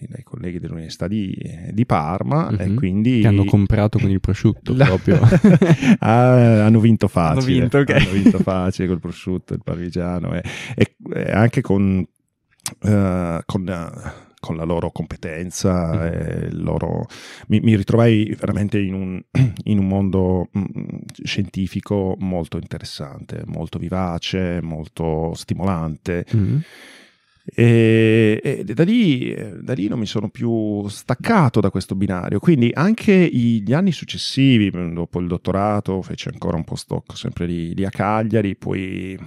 dai colleghi dell'Università di, di Parma. Mm-hmm. E quindi... Che hanno comprato con il prosciutto proprio. [laughs] ah, hanno vinto facile. Hanno vinto, okay. hanno vinto facile il prosciutto, il parmigiano e, e, e anche con, uh, con, uh, con, la loro competenza. Mm. Loro... Mi, mi, ritrovai veramente in un, in un mondo mh, mm, scientifico molto interessante, molto vivace, molto stimolante. Mm e, e da, lì, da, lì, non mi sono più staccato da questo binario. Quindi anche gli anni successivi, mm, dopo il dottorato, feci ancora un postdoc sempre lì, lì a Cagliari, poi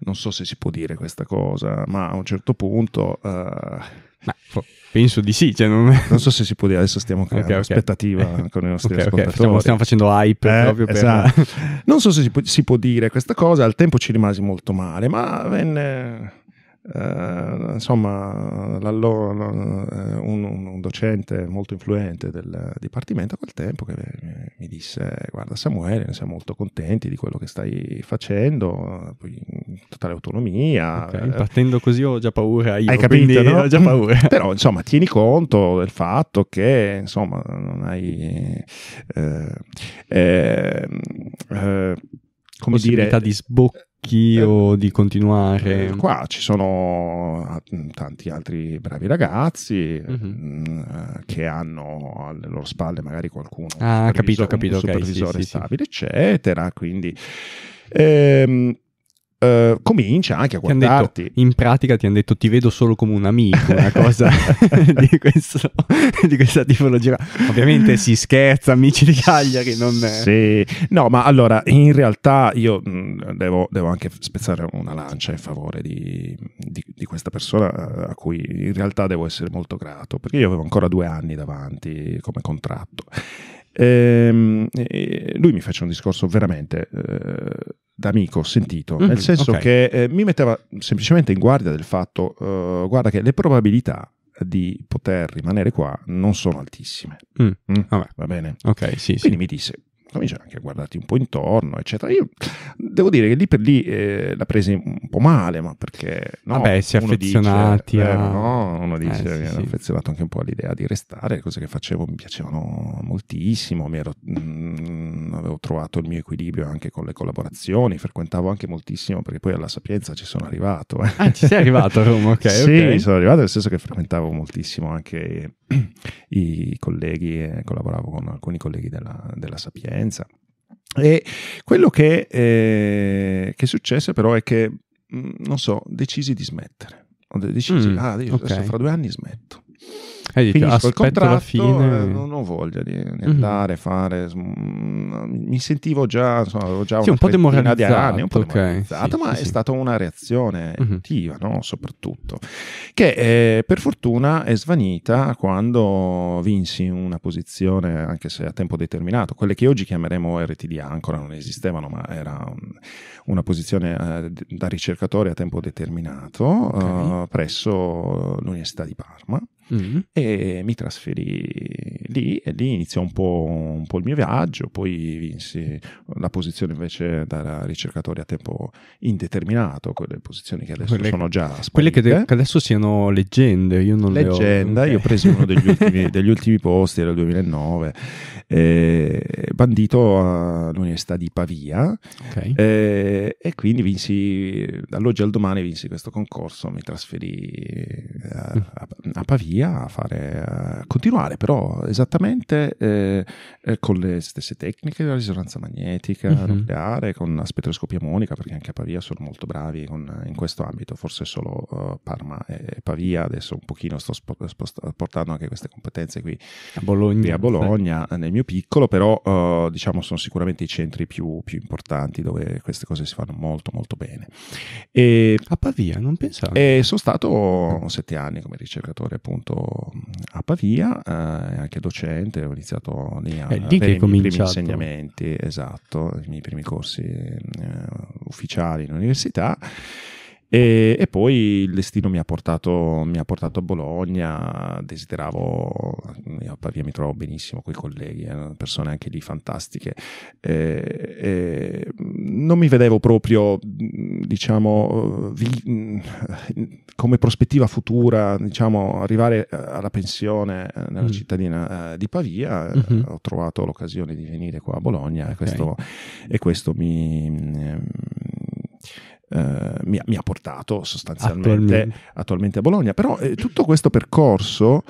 non so se si può dire questa cosa, ma a un certo punto... Uh, eh, No, penso di sì. Cioè non... non... so se si può dire, adesso stiamo creando okay, okay. aspettativa [laughs] con i nostri okay, ascoltatori. Stiamo, stiamo, facendo hype eh, proprio per... Esatto. non so se si può, si può, dire questa cosa, al tempo ci rimasi molto male, ma venne... Uh, insomma, eh, un, un, docente molto influente del dipartimento a quel tempo che mi disse: Guarda, Samuele, siamo molto contenti di quello che stai facendo, in totale autonomia. Okay, partendo eh, così ho già paura. Io, hai capito? No? Ho già paura. [laughs] Però, insomma, tieni conto del fatto che, insomma, non hai. Eh, eh, eh, come possibilità dire, di sbocco chi o eh, di continuare? Eh, qua ci sono mm, tanti altri bravi ragazzi uh-huh. che hanno alle loro spalle magari qualcuno. Ah, capito, capito. Un supervisore okay, sì, sì, stabile, sì. eccetera. Quindi. Ehm, eh, comincia anche a guardarti. Detto, in pratica ti hanno detto ti vedo solo come un amico, una cosa [laughs] di, questo, di, questa tipologia. Ovviamente si scherza, amici di Cagliari, non è... Sì, no, ma allora in realtà io mm, devo, devo, anche spezzare una lancia in favore di, di, di questa persona eh, a cui in realtà devo essere molto grato, perché io avevo ancora due anni davanti come contratto. Ehm, lui mi fece un discorso veramente eh, da sentito, mm-hmm, nel senso okay. che eh, mi metteva semplicemente in guardia del fatto, eh, guarda che le probabilità di poter rimanere qua non sono altissime. Mm. Mm. Ah, va bene. Okay, sì, Quindi sì. mi disse, comincia anche a guardarti un po' intorno, eccetera. Io devo dire che lì per lì eh, la presi un po' male, ma perché... No, Vabbè, si è affezionati. Dice, eh, a... eh, no, uno eh, dice eh, sì, mi sì. affezionato anche un po' all'idea di restare, cose che facevo mi piacevano moltissimo, mi ero, mh, mm, avevo trovato il mio equilibrio anche con le collaborazioni, frequentavo anche moltissimo perché poi alla Sapienza ci sono arrivato. Eh. Ah, ci sei arrivato a [laughs] Roma, ok. sì, okay. sono arrivato nel senso che frequentavo moltissimo anche i colleghi, collaboravo con alcuni colleghi della, della Sapienza sofferenza. E quello che, eh, che successe però è che, mm, non so, decisi di smettere. Ho deciso, mm, ah, okay. fra due anni smetto. E dici, aspetto la fine. Eh, non ho voglia di mhm. andare, mm-hmm. fare. Mi sentivo già, insomma, avevo già sì, un po' demoralizzato, anni, un po demoralizzato okay, ma sì, è sì. stata una reazione mhm. emotiva, mm-hmm. no? soprattutto, che eh, per fortuna è svanita quando vinsi una posizione, anche se a tempo determinato, quelle che oggi chiameremo RTDA, ancora non esistevano, ma era un, mm, una posizione eh, da ricercatore a tempo determinato okay. Eh, presso l'Università di Parma mm-hmm. e mi trasferì lì e lì iniziò un po', un po', il mio viaggio, poi vinsi la posizione invece da ricercatore a tempo indeterminato, quelle posizioni che adesso quelle, sono già sparite. Quelle che, de- che, adesso siano leggende, io non Leggenda, le ho. Leggenda, okay. io ho preso uno degli ultimi, [laughs] degli ultimi posti, era il 2009 eh, bandito all'Università di Pavia okay. eh, e quindi vinsi, dall'oggi al domani vinsi questo concorso, mi trasferì eh, mm. a, a, Pavia a, fare, a continuare però esattamente eh, eh con le stesse tecniche della risonanza magnetica uh-huh. nucleare, con la spettroscopia monica, perché anche a Pavia sono molto bravi con, in questo ambito, forse solo uh, Parma e Pavia, adesso un pochino sto spo- spost- portando anche queste competenze qui a Bologna, qui a Bologna nel mio piccolo, però eh, diciamo sono sicuramente i centri più, più, importanti dove queste cose si fanno molto molto bene. E, a Pavia, non pensavo. E eh, sono stato sette anni come ricercatore appunto a Pavia, eh, anche docente, ho iniziato eh, lì a eh, lì avere primi insegnamenti, esatto, i miei primi corsi eh, ufficiali in università. E, e, poi il destino mi ha, portato, mi ha, portato, a Bologna, desideravo, via mi trovo benissimo con i colleghi, eh, persone anche lì fantastiche. Eh, eh, non mi vedevo proprio, diciamo, vi, come prospettiva futura, diciamo, arrivare eh, alla pensione eh, nella mm. cittadina di Pavia. Mm-hmm. Ho trovato l'occasione di venire qua a Bologna okay. questo, e questo mi eh, mi, mi, ha portato sostanzialmente attualmente a Bologna. Però eh, tutto questo percorso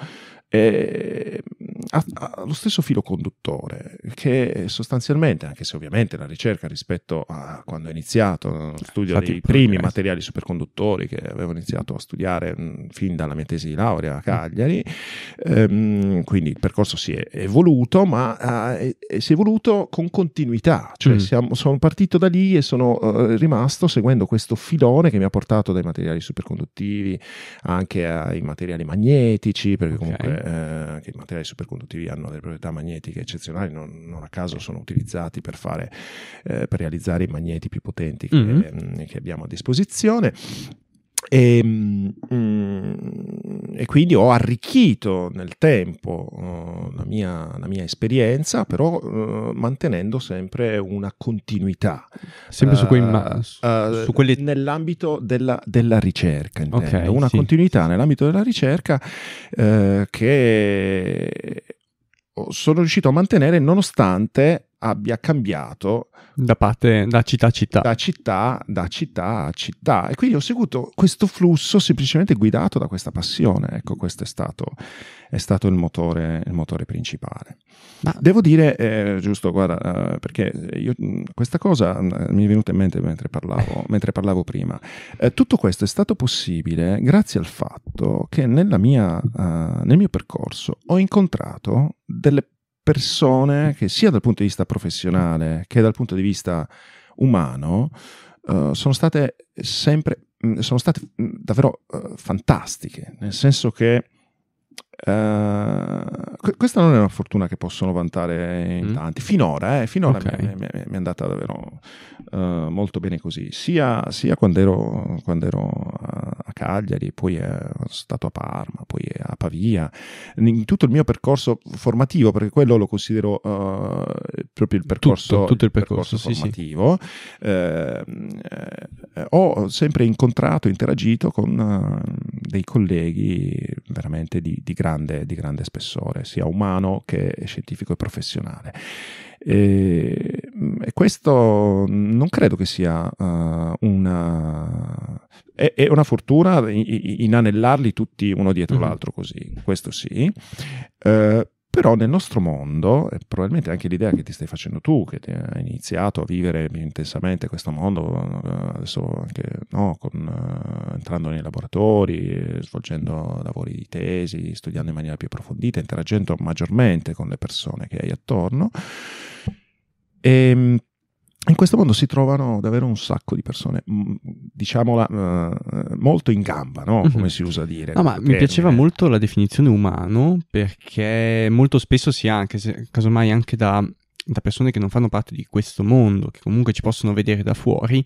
eh, ha, ha, lo stesso filo conduttore che sostanzialmente, anche se ovviamente la ricerca rispetto a quando è iniziato, studio Infatti, dei primi materiali superconduttori che avevo iniziato a studiare mh, fin dalla mia tesi di laurea a mm. Cagliari, ehm, quindi il percorso si è evoluto, ma eh, si è evoluto con continuità, cioè mm. siamo, sono partito da lì e sono eh, rimasto seguendo questo filone che mi ha portato dai materiali superconduttivi anche ai materiali magnetici, perché comunque okay eh, che i materiali superconduttivi hanno delle proprietà magnetiche eccezionali, non, non a caso sono utilizzati per, fare, eh, per realizzare i magneti più potenti che, mm-hmm. Mm, che abbiamo a disposizione. E, ehm, mm, e, quindi ho arricchito nel tempo oh, la, mia, la, mia, esperienza, però eh, mantenendo sempre una continuità. Sempre uh, su, quei eh, ma- eh, su quelli... Nell'ambito della, della ricerca, intendo. Okay, una sì, continuità sì. nell'ambito della ricerca che sono riuscito a mantenere nonostante abbia cambiato da, parte, da città a città. Da città, da città a città. E quindi ho seguito questo flusso semplicemente guidato da questa passione. Ecco, questo è stato, è stato il, motore, il motore principale. Ma devo dire, eh, giusto, guarda, eh, perché io, questa cosa mi è venuta in mente mentre parlavo, [laughs] mentre parlavo prima. Eh, tutto questo è stato possibile grazie al fatto che mia, eh, nel mio percorso ho incontrato delle persone persone che sia dal punto di vista professionale che dal punto di vista umano uh, sono state sempre mm, sono state mm, davvero uh, fantastiche, nel senso che uh, questa non è una fortuna che possono vantare in mm. tanti, finora, eh, finora okay. mi, mi, mi, è andata davvero eh, molto bene così, sia, sia quando, ero, quando, ero, a Cagliari, poi eh, sono stato a Parma, poi eh, a Pavia, in tutto il mio percorso formativo, perché quello lo considero uh, proprio il percorso, tutto, tutto il percorso, percorso sì, formativo, sì. Eh, eh, ho sempre incontrato, interagito con dei colleghi veramente di, di, grande, di grande spessore, sia umano che scientifico e professionale. E, mm, e questo non credo che sia uh, una... È, è, una fortuna inanellarli tutti uno dietro mm-hmm. l'altro così, questo sì. Uh, però nel nostro mondo, e probabilmente anche l'idea che ti stai facendo tu, che hai iniziato a vivere intensamente questo mondo, eh, adesso anche no, con, entrando nei laboratori, svolgendo lavori di tesi, studiando in maniera più approfondita, interagendo maggiormente con le persone che hai attorno, e ehm, in questo mondo si trovano davvero un sacco di persone, diciamola, eh, molto in gamba, no? Mhm. come si usa a dire. No, ma mi piaceva molto la definizione umano perché molto spesso si ha, anche se, casomai anche da da persone che non fanno parte di questo mondo, che comunque ci possono vedere da fuori,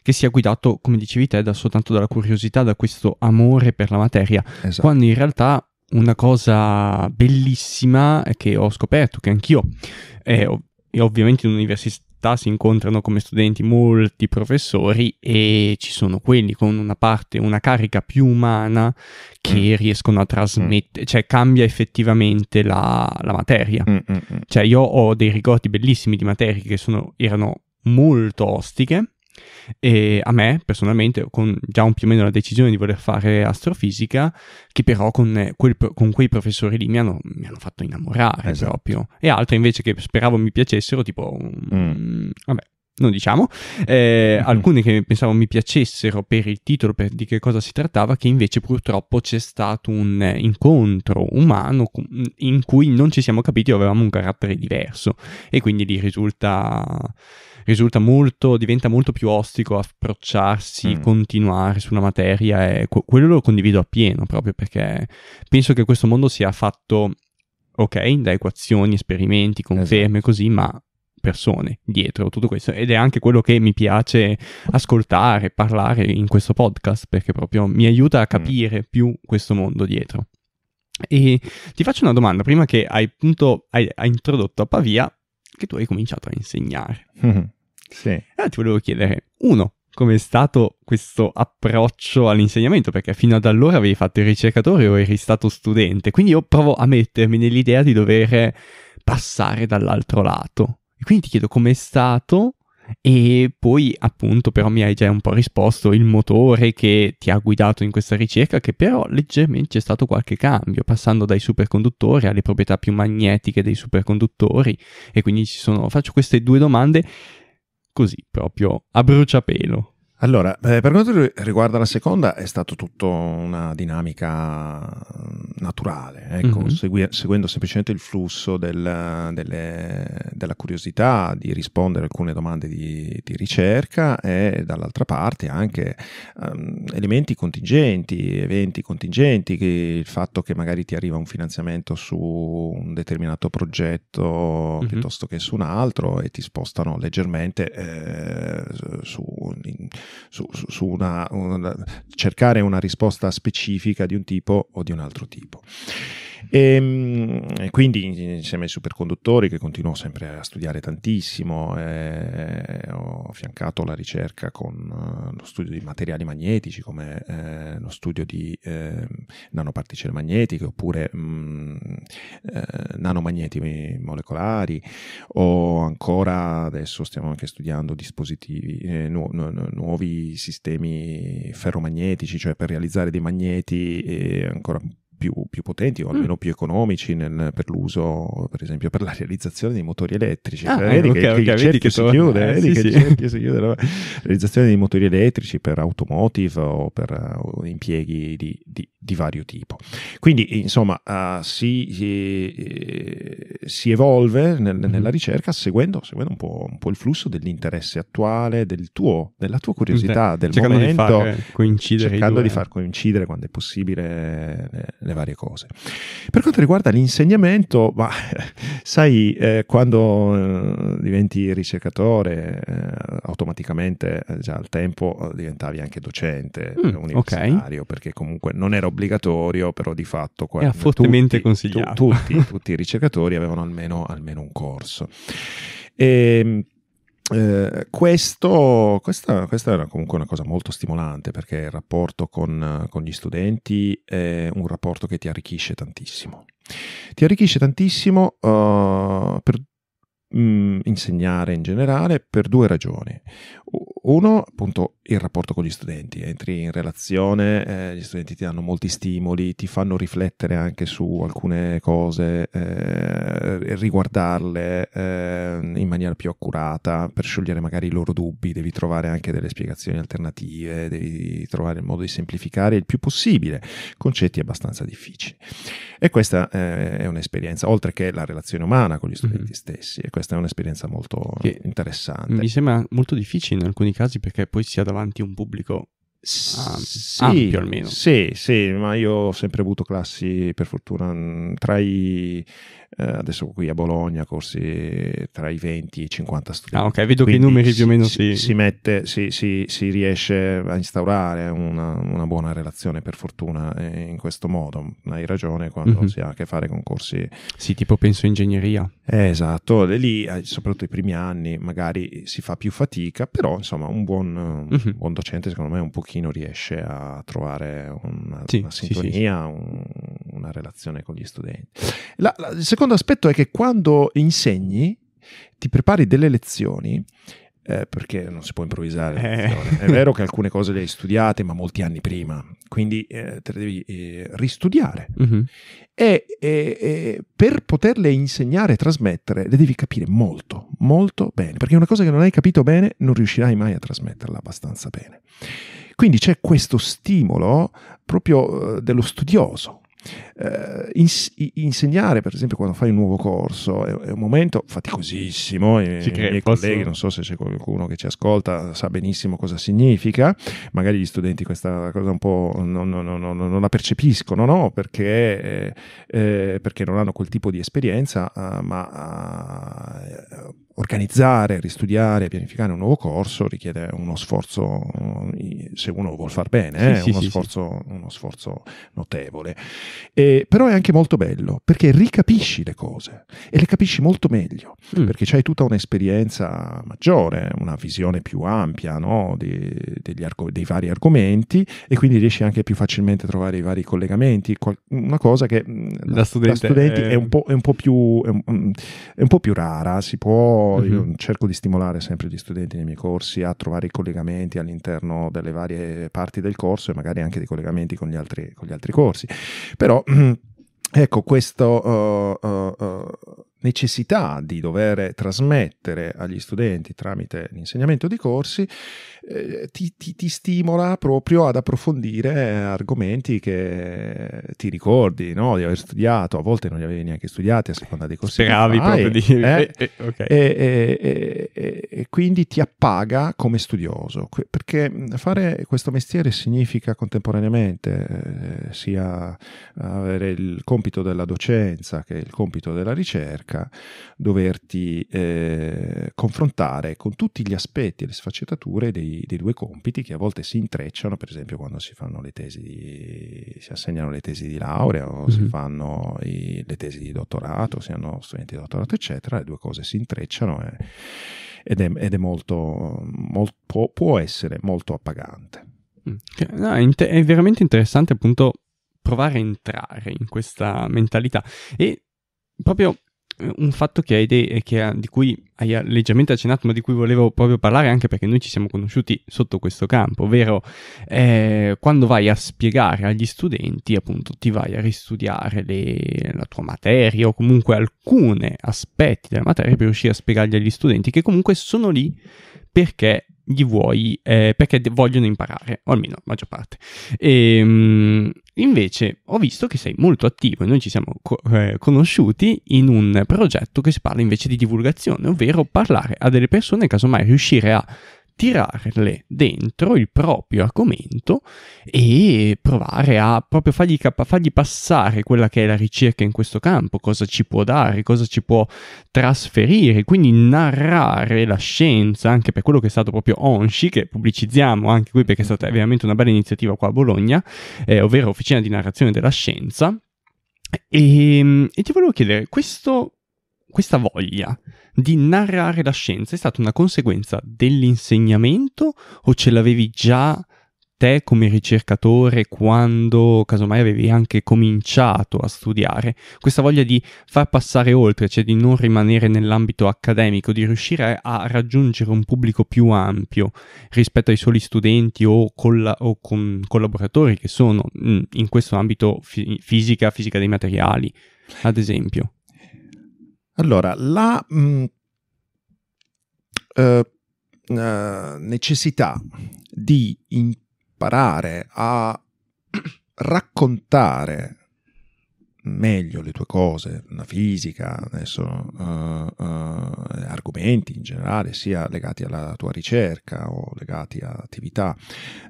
che sia guidato, come dicevi te, da, soltanto dalla curiosità, da questo amore per la materia, esatto. quando in realtà una cosa bellissima che ho scoperto, che anch'io eh, ho, e ovviamente in università si incontrano come studenti molti professori e ci sono quelli con una parte, una carica più umana che mm. riescono a trasmettere, mm. cioè cambia effettivamente la, la materia. Mm, mm, mm, cioè io ho dei ricordi bellissimi di materie che sono, erano molto ostiche e a me, personalmente, con già un più o meno la decisione di voler fare astrofisica, che però con, eh, quel, con quei professori lì mi hanno, mi hanno fatto innamorare esatto. proprio, e altri invece che speravo mi piacessero, tipo, mm. vabbè, non diciamo, eh, mm-hmm. alcune che pensavo mi piacessero per il titolo, per di che cosa si trattava, che invece purtroppo c'è stato un incontro umano in cui non ci siamo capiti o avevamo un carattere diverso e quindi lì risulta, risulta molto, diventa molto più ostico approcciarsi, mm. continuare sulla materia e que- quello lo condivido appieno proprio perché penso che questo mondo sia fatto ok, da equazioni, esperimenti, conferme, esatto. così, ma persone dietro tutto questo ed è anche quello che mi piace ascoltare, parlare in questo podcast perché proprio mi aiuta a mm. capire più questo mondo dietro. E ti faccio una domanda, prima che hai appunto hai, hai introdotto a Pavia che tu hai cominciato a insegnare. Mm-hmm. Sì. Allora ti volevo chiedere, uno, com'è stato questo approccio all'insegnamento, perché fino ad allora avevi fatto il ricercatore o eri stato studente, quindi io provo a mettermi nell'idea di dover passare dall'altro lato. Quindi ti chiedo com'è stato e poi appunto però mi hai già un po' risposto il motore che ti ha guidato in questa ricerca che però leggermente c'è stato qualche cambio passando dai superconduttori alle proprietà più magnetiche dei superconduttori e quindi ci sono faccio queste due domande così proprio a bruciapelo. Allora, eh, per quanto riguarda la seconda, è stata tutta una dinamica naturale, ecco, eh, mm-hmm. segui- seguendo semplicemente il flusso del, delle, della curiosità di rispondere a alcune domande di, di ricerca e dall'altra parte anche um, elementi contingenti, eventi contingenti, il fatto che magari ti arriva un finanziamento su un determinato progetto mm-hmm. piuttosto che su un altro e ti spostano leggermente eh, su... In, su, su, una, una, cercare una risposta specifica di un tipo o di un altro tipo. E, ehm, quindi insieme ai superconduttori che continuo sempre a studiare tantissimo, eh, ho affiancato la ricerca con eh, lo studio di materiali magnetici come eh, lo studio di eh, nanoparticelle magnetiche oppure mh, mm, eh, nanomagneti molecolari o ancora adesso stiamo anche studiando dispositivi, eh, nu- nu- nuovi sistemi ferromagnetici, cioè per realizzare dei magneti ancora più più, più potenti o mm. almeno mm. più economici nel, per l'uso, per esempio, per la realizzazione di motori elettrici. Ah, cioè, vedi okay, che, okay, il cerchio si chiude, eh, sì, che sì. cerchio si chiude. La realizzazione di motori elettrici per automotive o per o impieghi di, di, di, vario tipo. Quindi, insomma, uh, si, si, eh, si, evolve nel, mm. nella ricerca seguendo, seguendo un, po', un, po', il flusso dell'interesse attuale, del tuo, della tua curiosità, mm. del cercando momento. Di far eh, coincidere cercando di far coincidere quando è possibile Eh, le varie cose. Per quanto riguarda l'insegnamento, bah, [laughs] sai, eh, quando eh, diventi ricercatore, eh, automaticamente eh, già al tempo eh, diventavi anche docente mm, universitario, okay. perché comunque non era obbligatorio, però di fatto qua, era fortemente tutti, consigliato. Tu, tutti, tutti, i ricercatori avevano almeno, almeno un corso. E, ehm, eh, questo, questa, questa, era comunque una cosa molto stimolante perché il rapporto con, con gli studenti è un rapporto che ti arricchisce tantissimo. Ti arricchisce tantissimo uh, per mh, mm, insegnare in generale per due ragioni. Uno, appunto, il rapporto con gli studenti, entri in relazione, eh, gli studenti ti danno molti stimoli, ti fanno riflettere anche su alcune cose, eh, riguardarle eh, in maniera più accurata, per sciogliere magari i loro dubbi, devi trovare anche delle spiegazioni alternative, devi trovare il modo di semplificare il più possibile concetti abbastanza difficili. E questa eh, è un'esperienza, oltre che la relazione umana con gli studenti mm-hmm. stessi, e questa è un'esperienza molto che interessante. Mi sembra molto difficile in alcuni casi perché poi si ha davanti un pubblico Um, sì, ampio almeno. Sì, sì, ma io ho sempre avuto classi, per fortuna, mm, tra i, eh, adesso qui a Bologna, corsi tra i 20 e i 50 studenti. Ah, ok, vedo Quindi che i numeri si, più o meno si... Si, si mette, si, si, riesce a instaurare una, una buona relazione, per fortuna, eh, in questo modo. Hai ragione quando mm-hmm. si ha a che fare con corsi... Sì, tipo penso ingegneria. Eh, esatto, lì, eh, soprattutto i primi anni, magari si fa più fatica, però insomma un buon, mm-hmm. un buon docente secondo me è un pochino pochino riesce a trovare una, sì, una sintonia, sì, sì. Un, una relazione con gli studenti. La, la, il secondo aspetto è che quando insegni, ti prepari delle lezioni eh, perché non si può improvvisare. Eh. È vero che alcune cose le hai studiate, ma molti anni prima, quindi eh, te le devi eh, ristudiare. Uh-huh. E, e, e, per poterle insegnare e trasmettere, le devi capire molto, molto bene, perché una cosa che non hai capito bene non riuscirai mai a trasmetterla abbastanza bene. Quindi c'è questo stimolo proprio eh, dello studioso. Eh, ins- insegnare, per esempio, quando fai un nuovo corso è, è un momento faticosissimo. I, i miei colleghi, non so se c'è qualcuno che ci ascolta, sa benissimo cosa significa. Magari gli studenti questa cosa un po' non, non, non, non la percepiscono, no? perché, eh, eh, perché, non hanno quel tipo di esperienza, eh, ma ah, organizzare, ristudiare, pianificare un nuovo corso richiede uno sforzo, se uno lo vuol far bene, sì, eh, sì, uno, sì, sforzo, uno, sforzo, notevole. E, però è anche molto bello perché ricapisci le cose e le capisci molto meglio mm. perché c'hai tutta un'esperienza maggiore, una visione più ampia no? De, arg- dei vari argomenti e quindi riesci anche più facilmente a trovare i vari collegamenti, qual- una cosa che da, mm, da studenti, da studenti è... È, un è, un più, un, mm, è un po' più rara, si può mm-hmm. io mhm. cerco di stimolare sempre gli studenti nei miei corsi a trovare i collegamenti all'interno delle varie parti del corso e magari anche dei collegamenti con gli altri, con gli altri corsi. Però [clears throat] ecco, questa uh, uh, uh, necessità di dover trasmettere agli studenti tramite l'insegnamento di corsi eh, ti, ti, ti, stimola proprio ad approfondire eh, argomenti che ti ricordi no? di aver studiato, a volte non li avevi neanche studiati a seconda dei corsi. Speravi proprio di... Eh? eh, eh, okay. e, e, e quindi ti appaga come studioso, perché fare questo mestiere significa contemporaneamente eh, sia avere il compito della docenza che il compito della ricerca, doverti confrontare con tutti gli aspetti e le sfaccettature dei dei, due compiti che a volte si intrecciano, per esempio quando si fanno le tesi, di, si assegnano le tesi di laurea o mm-hmm. si mhm. fanno i, le tesi di dottorato, si hanno studenti di dottorato, eccetera, le due cose si intrecciano e, ed, è, ed è molto, molto, può, può essere molto appagante. Mm. Cioè, no, è, inter- è veramente interessante appunto provare a entrare in questa mentalità e proprio eh, un fatto che hai de- eh, che, di cui hai leggermente accennato, ma di cui volevo proprio parlare anche perché noi ci siamo conosciuti sotto questo campo, ovvero eh, quando vai a spiegare agli studenti, appunto, ti vai a ristudiare le, la tua materia o comunque alcuni aspetti della materia per riuscire a spiegargli agli studenti che comunque sono lì perché gli vuoi, eh, perché de- vogliono imparare, o almeno la maggior parte. E, ehm, mh, invece ho visto che sei molto attivo e noi ci siamo co- eh, conosciuti in un progetto che si parla invece di divulgazione, ovvero parlare a delle persone, casomai riuscire a tirarle dentro il proprio argomento e provare a proprio fargli, capa- fargli passare quella che è la ricerca in questo campo, cosa ci può dare, cosa ci può trasferire, quindi narrare la scienza anche per quello che è stato proprio Onshi, che pubblicizziamo anche qui perché è stata veramente una bella iniziativa qua a Bologna, eh, ovvero Officina di Narrazione della Scienza. E, ehm, e ti volevo chiedere, questo questa voglia di narrare la scienza è stata una conseguenza dell'insegnamento o ce l'avevi già te come ricercatore quando casomai avevi anche cominciato a studiare, questa voglia di far passare oltre, cioè di non rimanere nell'ambito accademico, di riuscire a raggiungere un pubblico più ampio rispetto ai soli studenti o, colla- o con collaboratori che sono in questo ambito fi- fisica, fisica dei materiali, ad esempio. Allora, la mh, mm, eh, eh, necessità di imparare a [clears throat] raccontare meglio le tue cose, la fisica, adesso uh, uh, argomenti in generale, sia legati alla tua ricerca o legati all'attività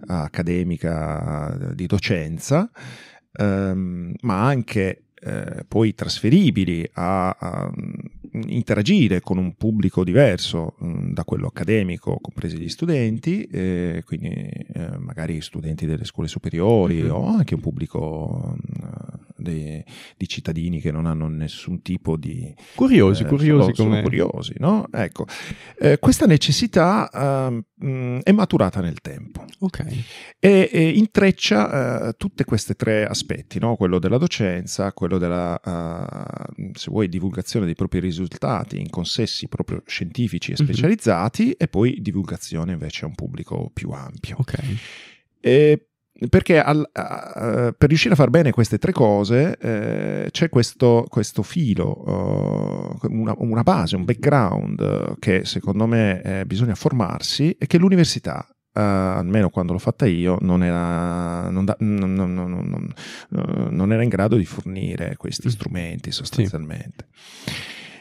accademica di docenza, um, ma anche eh, poi trasferibili a, a, mm, interagire con un pubblico diverso mh, mm, da quello accademico, compresi gli studenti, eh, quindi eh, magari studenti delle scuole superiori mm-hmm. o anche un pubblico mh, mm, di, di cittadini che non hanno nessun tipo di... Curiosi, eh, curiosi sono, come... Sono curiosi, no? Ecco, eh, questa necessità eh, è maturata nel tempo. Ok. E, e intreccia eh, tutti questi tre aspetti, no? Quello della docenza, quello della, uh, se vuoi, divulgazione dei propri risultati in consessi proprio scientifici e mhm. specializzati mm-hmm. e poi divulgazione invece a un pubblico più ampio. Ok. E perché al, a, per riuscire a far bene queste tre cose eh, c'è questo, questo filo, uh, una, una, base, un background uh, che secondo me eh, bisogna formarsi e che l'università Uh, almeno quando l'ho fatta io, non era, non, da, non, non, non era in grado di fornire questi mm. strumenti sostanzialmente. Sì.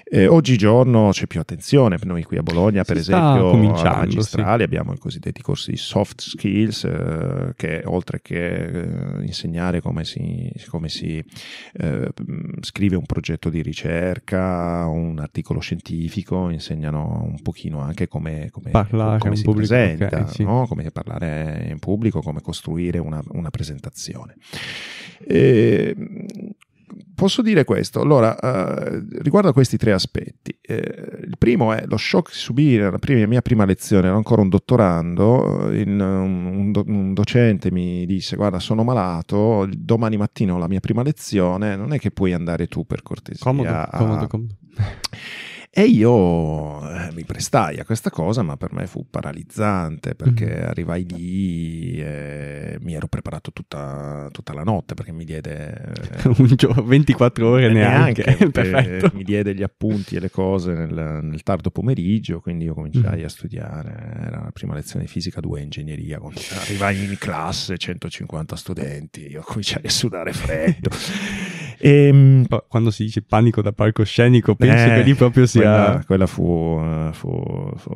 Eh, oggigiorno c'è più attenzione, noi qui a Bologna si per esempio a magistrali sì. abbiamo i cosiddetti corsi soft skills eh, che oltre che eh, insegnare come si, come si eh, scrive un progetto di ricerca, un articolo scientifico, insegnano un pochino anche come, come parlare come si pubblico, presenta, okay, sì. no? come parlare in pubblico, come costruire una, una presentazione. E, eh, posso dire questo, allora, eh, riguardo a questi tre aspetti, eh, il primo è lo shock che subì nella mia prima lezione, ero ancora un dottorando, eh, in, un, un, docente mi disse guarda sono malato, domani mattina ho la mia prima lezione, non è che puoi andare tu per cortesia. Comodo, a... comodo, comodo. [laughs] E io eh, mi prestai a questa cosa, ma per me fu paralizzante perché mm arrivai lì e mi ero preparato tutta, tutta la notte perché mi diede... Eh, [laughs] Un gioco, 24 ore eh, neanche. neanche [laughs] Mi diede gli appunti e le cose nel, nel tardo pomeriggio, quindi io cominciai mm a studiare. Era la prima lezione di fisica 2 ingegneria. Arrivai in classe, 150 studenti, io cominciai a sudare freddo. [laughs] E, ehm, Quando si dice panico da palcoscenico, penso eh, che lì proprio sia... Quella, quella fu... Eh, fu, fu,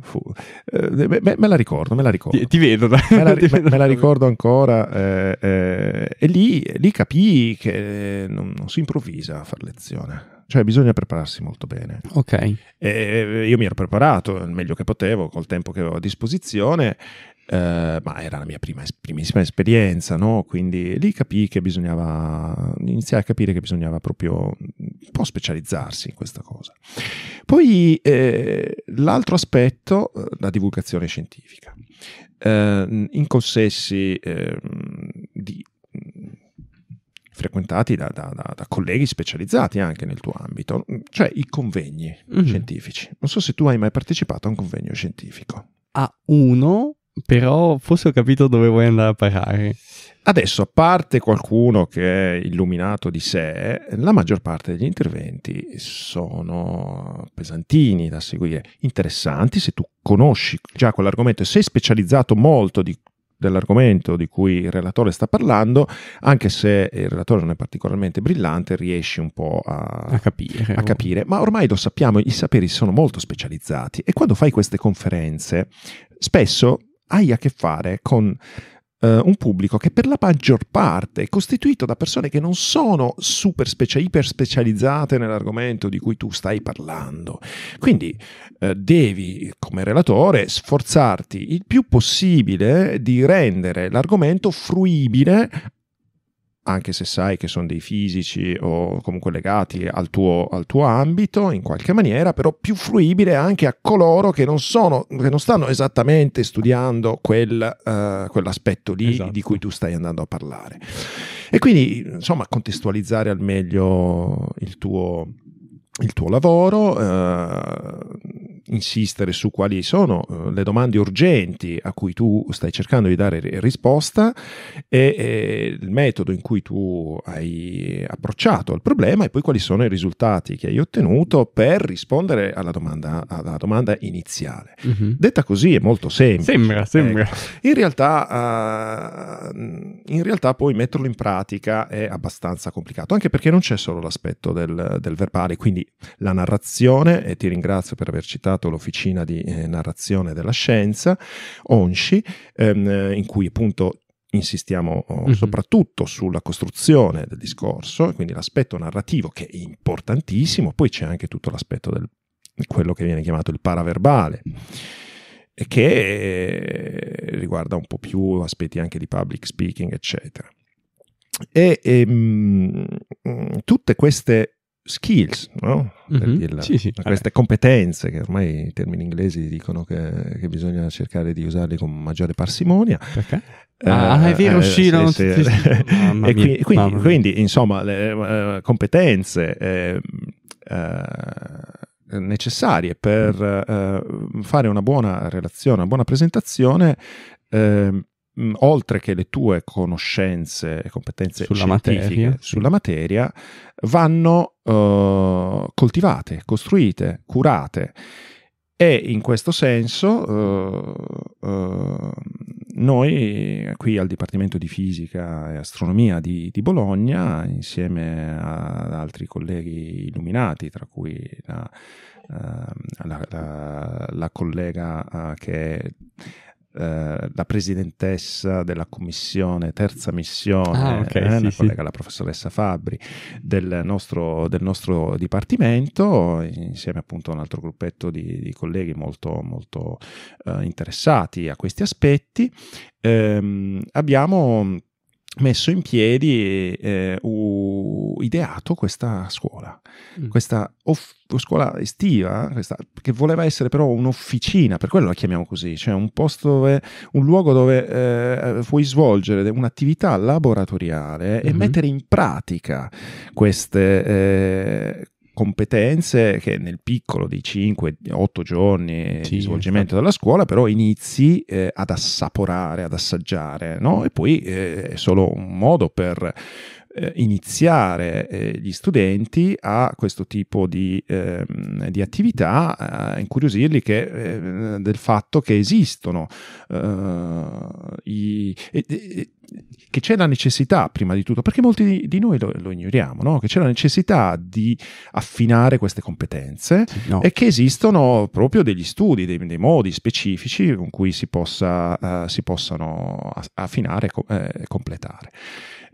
fu. Eh, beh, me la ricordo, me la ricordo. Ti, ti vedo. Dai. Me la, [laughs] me, me la ricordo ancora. Eh, eh e lì, lì capii che non, non si improvvisa a far lezione cioè bisogna prepararsi molto bene. Ok. E eh, io mi ero preparato il meglio che potevo col tempo che avevo a disposizione eh, ma era la mia prima, primissima esperienza, no? Quindi lì capii che bisognava, iniziare a capire che bisognava proprio un po' specializzarsi in questa cosa. Poi eh, l'altro aspetto, eh, la divulgazione scientifica. Eh, in consessi ehm, di, mm, frequentati da, da, da, da, colleghi specializzati anche nel tuo ambito, mm, cioè i convegni mm-hmm. scientifici. Non so se tu hai mai partecipato a un convegno scientifico. A uno però forse ho capito dove vuoi andare a parare. Adesso, a parte qualcuno che è illuminato di sé, la maggior parte degli interventi sono pesantini da seguire, interessanti se tu conosci già quell'argomento e sei specializzato molto di, dell'argomento di cui il relatore sta parlando, anche se il relatore non è particolarmente brillante, riesci un po' a, a, capire, a capire. Ma ormai lo sappiamo, i saperi sono molto specializzati e quando fai queste conferenze, spesso hai a che fare con Uh, un pubblico che per la maggior parte è costituito da persone che non sono super specia- iper specializzate nell'argomento di cui tu stai parlando. Quindi uh, devi, come relatore, sforzarti il più possibile di rendere l'argomento fruibile anche se sai che sono dei fisici o comunque legati al tuo, al tuo, ambito in qualche maniera, però più fruibile anche a coloro che non, sono, che non stanno esattamente studiando quel, uh, quell'aspetto lì esatto. di cui tu stai andando a parlare. E quindi, insomma, contestualizzare al meglio il tuo, il tuo lavoro, eh, insistere su quali sono eh, le domande urgenti a cui tu stai cercando di dare risposta e, il metodo in cui tu hai approcciato al problema e poi quali sono i risultati che hai ottenuto per rispondere alla domanda, alla domanda iniziale. Uh-huh. Detta così è molto semplice. Sembra, ecco. sembra. In, realtà, eh, in realtà poi metterlo in pratica è abbastanza complicato, anche perché non c'è solo l'aspetto del, del verbale, quindi la narrazione, e ti ringrazio per aver citato fondato l'Officina di eh, Narrazione della Scienza, ONSCI, ehm, eh, in cui appunto insistiamo mm-hmm. soprattutto sulla costruzione del discorso, quindi l'aspetto narrativo che è importantissimo, poi c'è anche tutto l'aspetto del quello che viene chiamato il paraverbale che eh, riguarda un po' più aspetti anche di public speaking, eccetera. E, e ehm, mh, mm, tutte queste skills, no? mm-hmm. la, sì, sì. queste competenze che ormai i termini inglesi dicono che, che bisogna cercare di usarli con maggiore parsimonia. Perché? Eh, ah, ah, è vero, eh, Scino. Sì, sì, sì. [laughs] e qui, quindi, quindi, insomma, le uh, competenze uh, necessarie per fare una buona relazione, una buona presentazione ehm, oltre che le tue conoscenze e competenze sulla materia. sulla materia, vanno uh, coltivate, costruite, curate. E in questo senso uh, uh, noi qui al Dipartimento di Fisica e Astronomia di, di, Bologna, insieme ad altri colleghi illuminati, tra cui la, uh, la, la, la collega ah, che È, eh, la presidentessa della commissione terza missione, ah, okay, eh, sì, la collega sì. la professoressa Fabri del nostro, del nostro, dipartimento, insieme appunto a un altro gruppetto di, di colleghi molto, molto eh, interessati a questi aspetti. Ehm, abbiamo messo in piedi e eh, ho ideato questa scuola, mm. questa off- scuola estiva, questa, che voleva essere però un'officina, per quello la chiamiamo così, cioè un posto dove, un luogo dove eh, puoi svolgere un'attività laboratoriale mm-hmm. e mettere in pratica queste, eh, competenze che nel piccolo dei 5-8 giorni sì, di svolgimento della scuola però inizi eh, ad assaporare, ad assaggiare, no? E poi eh, è solo un modo per eh, iniziare eh, gli studenti a questo tipo di, ehm, di attività, a eh, incuriosirli che, eh, del fatto che esistono, eh, i, e, e, che c'è la necessità, prima di tutto, perché molti di, noi lo, lo ignoriamo, no? che c'è la necessità di affinare queste competenze no. e che esistono proprio degli studi, dei, dei modi specifici con cui si, possa, uh, si possano affinare e eh, completare.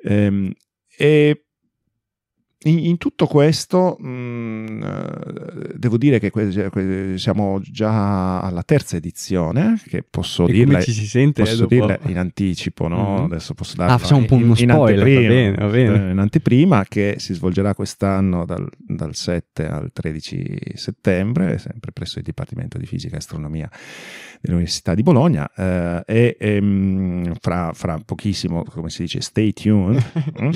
Ehm, Eh, in, in tutto questo mh, mm, eh, devo dire che que- cioè, que- siamo già alla terza edizione, che posso e dirla, ci si sente, posso eh, dirla in anticipo, no? mm-hmm. adesso posso darla ah, facciamo un po' uno in, spoiler, in anteprima, va bene, va bene. Eh, in anteprima che si svolgerà quest'anno dal, dal 7 al 13 settembre, sempre presso il Dipartimento di Fisica e Astronomia dell'Università di Bologna eh, e, e ehm, fra, fra, pochissimo, come si dice, stay tuned, [laughs] mm,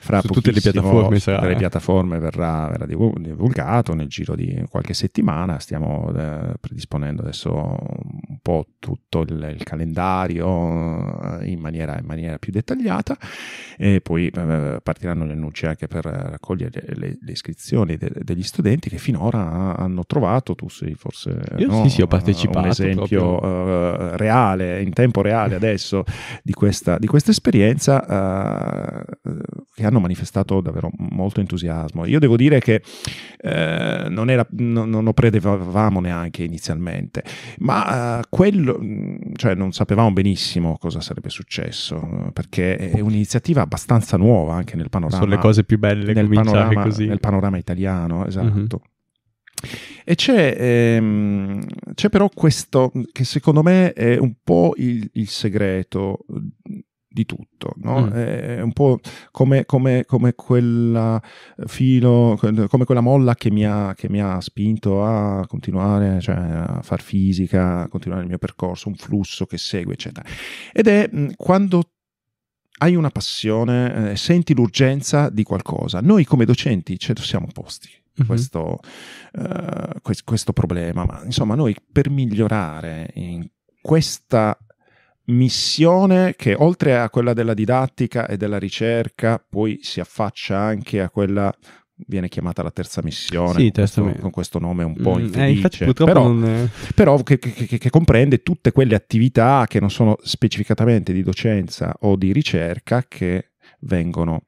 fra Su tutte le piattaforme sarà le eh. piattaforme verrà, verrà, divulgato nel giro di qualche settimana. Stiamo eh, predisponendo adesso po' tutto il, il calendario eh, in maniera, in maniera, più dettagliata e poi eh, partiranno le annunce anche per raccogliere le, le iscrizioni de, degli studenti che finora hanno trovato, tu sei forse Io no, sì, sì, ho partecipato, un esempio proprio. Eh, reale, in tempo reale adesso di questa, di questa esperienza uh, che hanno manifestato davvero molto entusiasmo. Io devo dire che uh, non, era, no, non, lo predevamo neanche inizialmente, ma uh, quello, mm, cioè non sapevamo benissimo cosa sarebbe successo, eh, perché è un'iniziativa abbastanza nuova anche nel panorama. Sono le cose più belle nel panorama, così. Nel panorama italiano, esatto. Uh-huh. E c'è, ehm, c'è, però questo che secondo me è un po' il, il segreto di tutto, no? mm. è un po' come, come, come quella filo, come quella molla che mi, ha, che mi ha spinto a continuare, cioè a far fisica, a continuare il mio percorso, un flusso che segue, eccetera. Ed è quando hai una passione, eh, senti l'urgenza di qualcosa. Noi come docenti ce lo siamo posti. Mm-hmm. Questo, mm-hmm. uh, eh, questo, questo problema, ma insomma noi per migliorare in questa missione che oltre a quella della didattica e della ricerca poi si affaccia anche a quella viene chiamata la terza missione sì, terza con, questo nome un po' mm, eh, infelice eh, però, è... però che, che, che, comprende tutte quelle attività che non sono specificatamente di docenza o di ricerca che vengono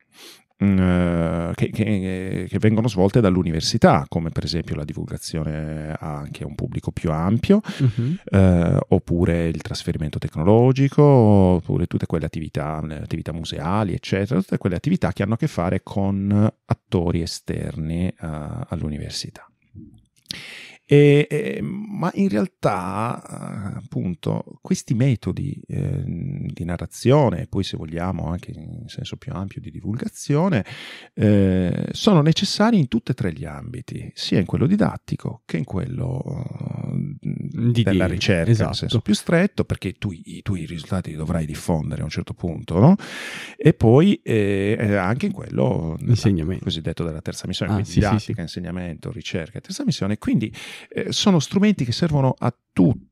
Mm, eh, che, che, che, vengono svolte dall'università, come per esempio la divulgazione anche a un pubblico più ampio, uh-huh. eh, oppure il trasferimento tecnologico, oppure tutte quelle attività, attività museali, eccetera, tutte quelle attività che hanno a che fare con attori esterni eh, all'università. E, eh, ma in realtà, eh, appunto, questi metodi eh, di narrazione, poi se vogliamo anche in senso più ampio di divulgazione, eh, sono necessari in tutti e tre gli ambiti, sia in quello didattico che in quello mm, di della di, ricerca, esatto. in senso più stretto, perché tu i tuoi risultati li dovrai diffondere a un certo punto, no? e poi eh, eh, anche in quello della, cosiddetto della terza missione, ah, quindi sì, didattica, sì, sì. insegnamento, ricerca, terza missione. Quindi eh, sono strumenti che servono a tutti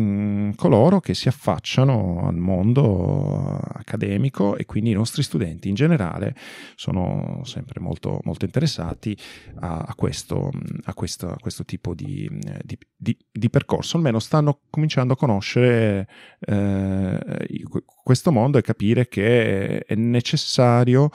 mm, coloro che si affacciano al mondo accademico e quindi i nostri studenti in generale sono sempre molto, molto interessati a, a, questo, mm, a, questo, a, questo, tipo di, eh, di, di, di, percorso, almeno stanno cominciando a conoscere eh, questo mondo e capire che è necessario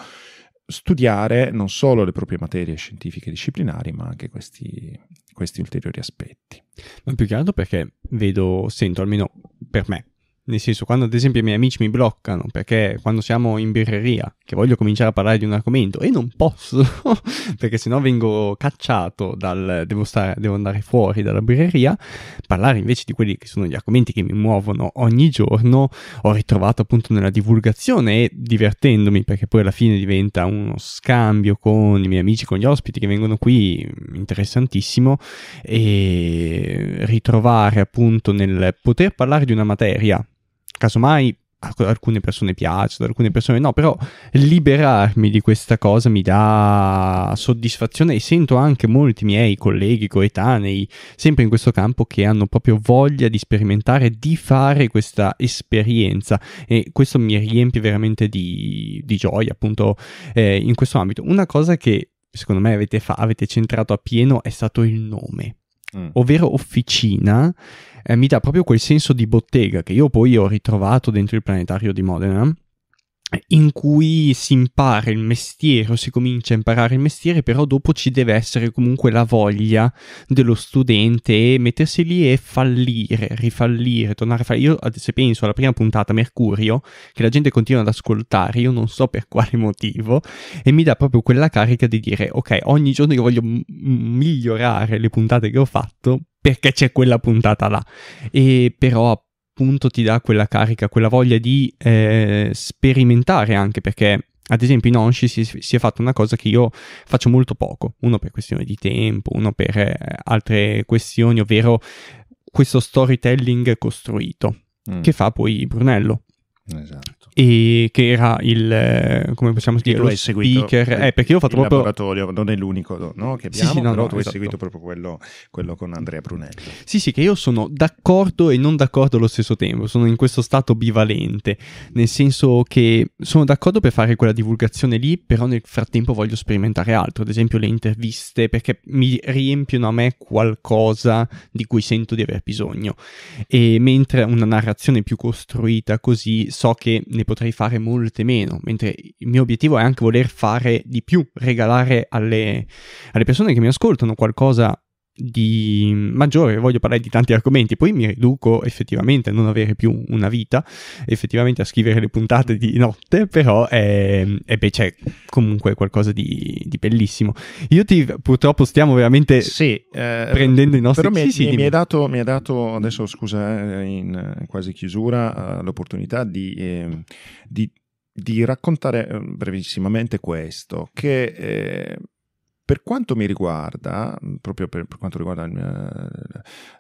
studiare non solo le proprie materie scientifiche disciplinari, ma anche questi, questi ulteriori aspetti. Ma più che altro perché vedo, sento almeno per me, nel senso, quando ad esempio i miei amici mi bloccano perché quando siamo in birreria che voglio cominciare a parlare di un argomento e non posso [laughs] perché sennò vengo cacciato dal devo, stare, devo andare fuori dalla birreria, parlare invece di quelli che sono gli argomenti che mi muovono ogni giorno, ho ritrovato appunto nella divulgazione e divertendomi perché poi alla fine diventa uno scambio con i miei amici, con gli ospiti che vengono qui mm, interessantissimo e ritrovare appunto nel poter parlare di una materia casomai ad alcune persone piacciono, ad alcune persone no, però liberarmi di questa cosa mi dà soddisfazione e sento anche molti miei colleghi coetanei, sempre in questo campo, che hanno proprio voglia di sperimentare, di fare questa esperienza e questo mi riempie veramente di, di gioia appunto eh, in questo ambito. Una cosa che secondo me avete, fa- avete centrato a pieno è stato il nome Mm. ovvero officina, eh, mi dà proprio quel senso di bottega che io poi ho ritrovato dentro il planetario di Modena in cui si impara il mestiere o si comincia a imparare il mestiere, però dopo ci deve essere comunque la voglia dello studente e mettersi lì e fallire, rifallire, tornare a fare. Io se penso alla prima puntata Mercurio, che la gente continua ad ascoltare, io non so per quale motivo, e mi dà proprio quella carica di dire, ok, ogni giorno io voglio m- migliorare le puntate che ho fatto perché c'è quella puntata là. E però appunto appunto ti dà quella carica, quella voglia di eh, sperimentare anche perché ad esempio in Onshi si, si, è fatta una cosa che io faccio molto poco, uno per questione di tempo, uno per eh, altre questioni, ovvero questo storytelling costruito mm. che fa poi Brunello. Esatto. E che era il, eh, come possiamo dire, lo speaker. Il, eh, perché io ho fatto proprio... laboratorio, non è l'unico no, che abbiamo, sì, sì, no, però no, tu esatto. hai seguito proprio quello, quello, con Andrea Brunello. Sì, sì, che io sono d'accordo e non d'accordo allo stesso tempo, sono in questo stato bivalente, nel senso che sono d'accordo per fare quella divulgazione lì, però nel frattempo voglio sperimentare altro, ad esempio le interviste, perché mi riempiono a me qualcosa di cui sento di aver bisogno. E mentre una narrazione più costruita così so che ne potrei fare molte meno, mentre il mio obiettivo è anche voler fare di più, regalare alle, alle persone che mi ascoltano qualcosa di maggiore, voglio parlare di tanti argomenti, poi mi riduco effettivamente a non avere più una vita, effettivamente a scrivere le puntate di notte, però è, è eh beh, c'è comunque qualcosa di, di, bellissimo. Io ti purtroppo stiamo veramente sì, eh, prendendo i nostri... Però mi, sì, sì, mi, hai dato, mi hai dato, adesso scusa, eh, in quasi chiusura, eh, l'opportunità di, eh, di di raccontare brevissimamente questo, che eh, per quanto mi riguarda, proprio per, per quanto riguarda mia, eh,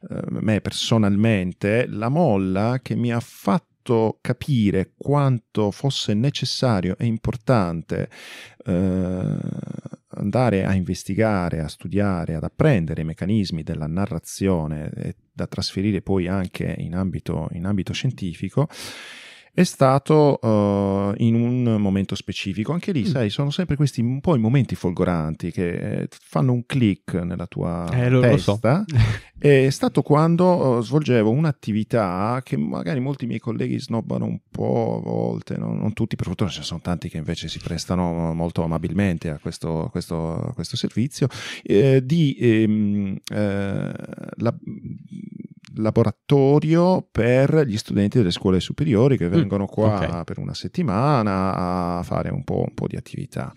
eh, me personalmente, la molla che mi ha fatto capire quanto fosse necessario e importante eh, andare a investigare, a studiare, ad apprendere i meccanismi della narrazione da trasferire poi anche in ambito, in ambito scientifico è stato uh, in un momento specifico. Anche lì, mm. sai, sono sempre questi un po' i momenti folgoranti che eh, fanno un click nella tua eh, lo, testa. Lo so. [laughs] è stato quando uh, svolgevo un'attività che magari molti miei colleghi snobbano un po' a volte, no? non tutti, per fortuna ce ne sono tanti che invece si prestano molto amabilmente a questo, questo, questo servizio, eh, di ehm, la, laboratorio per gli studenti delle scuole superiori che mm, vengono qua okay. per una settimana a fare un po', un po di attività.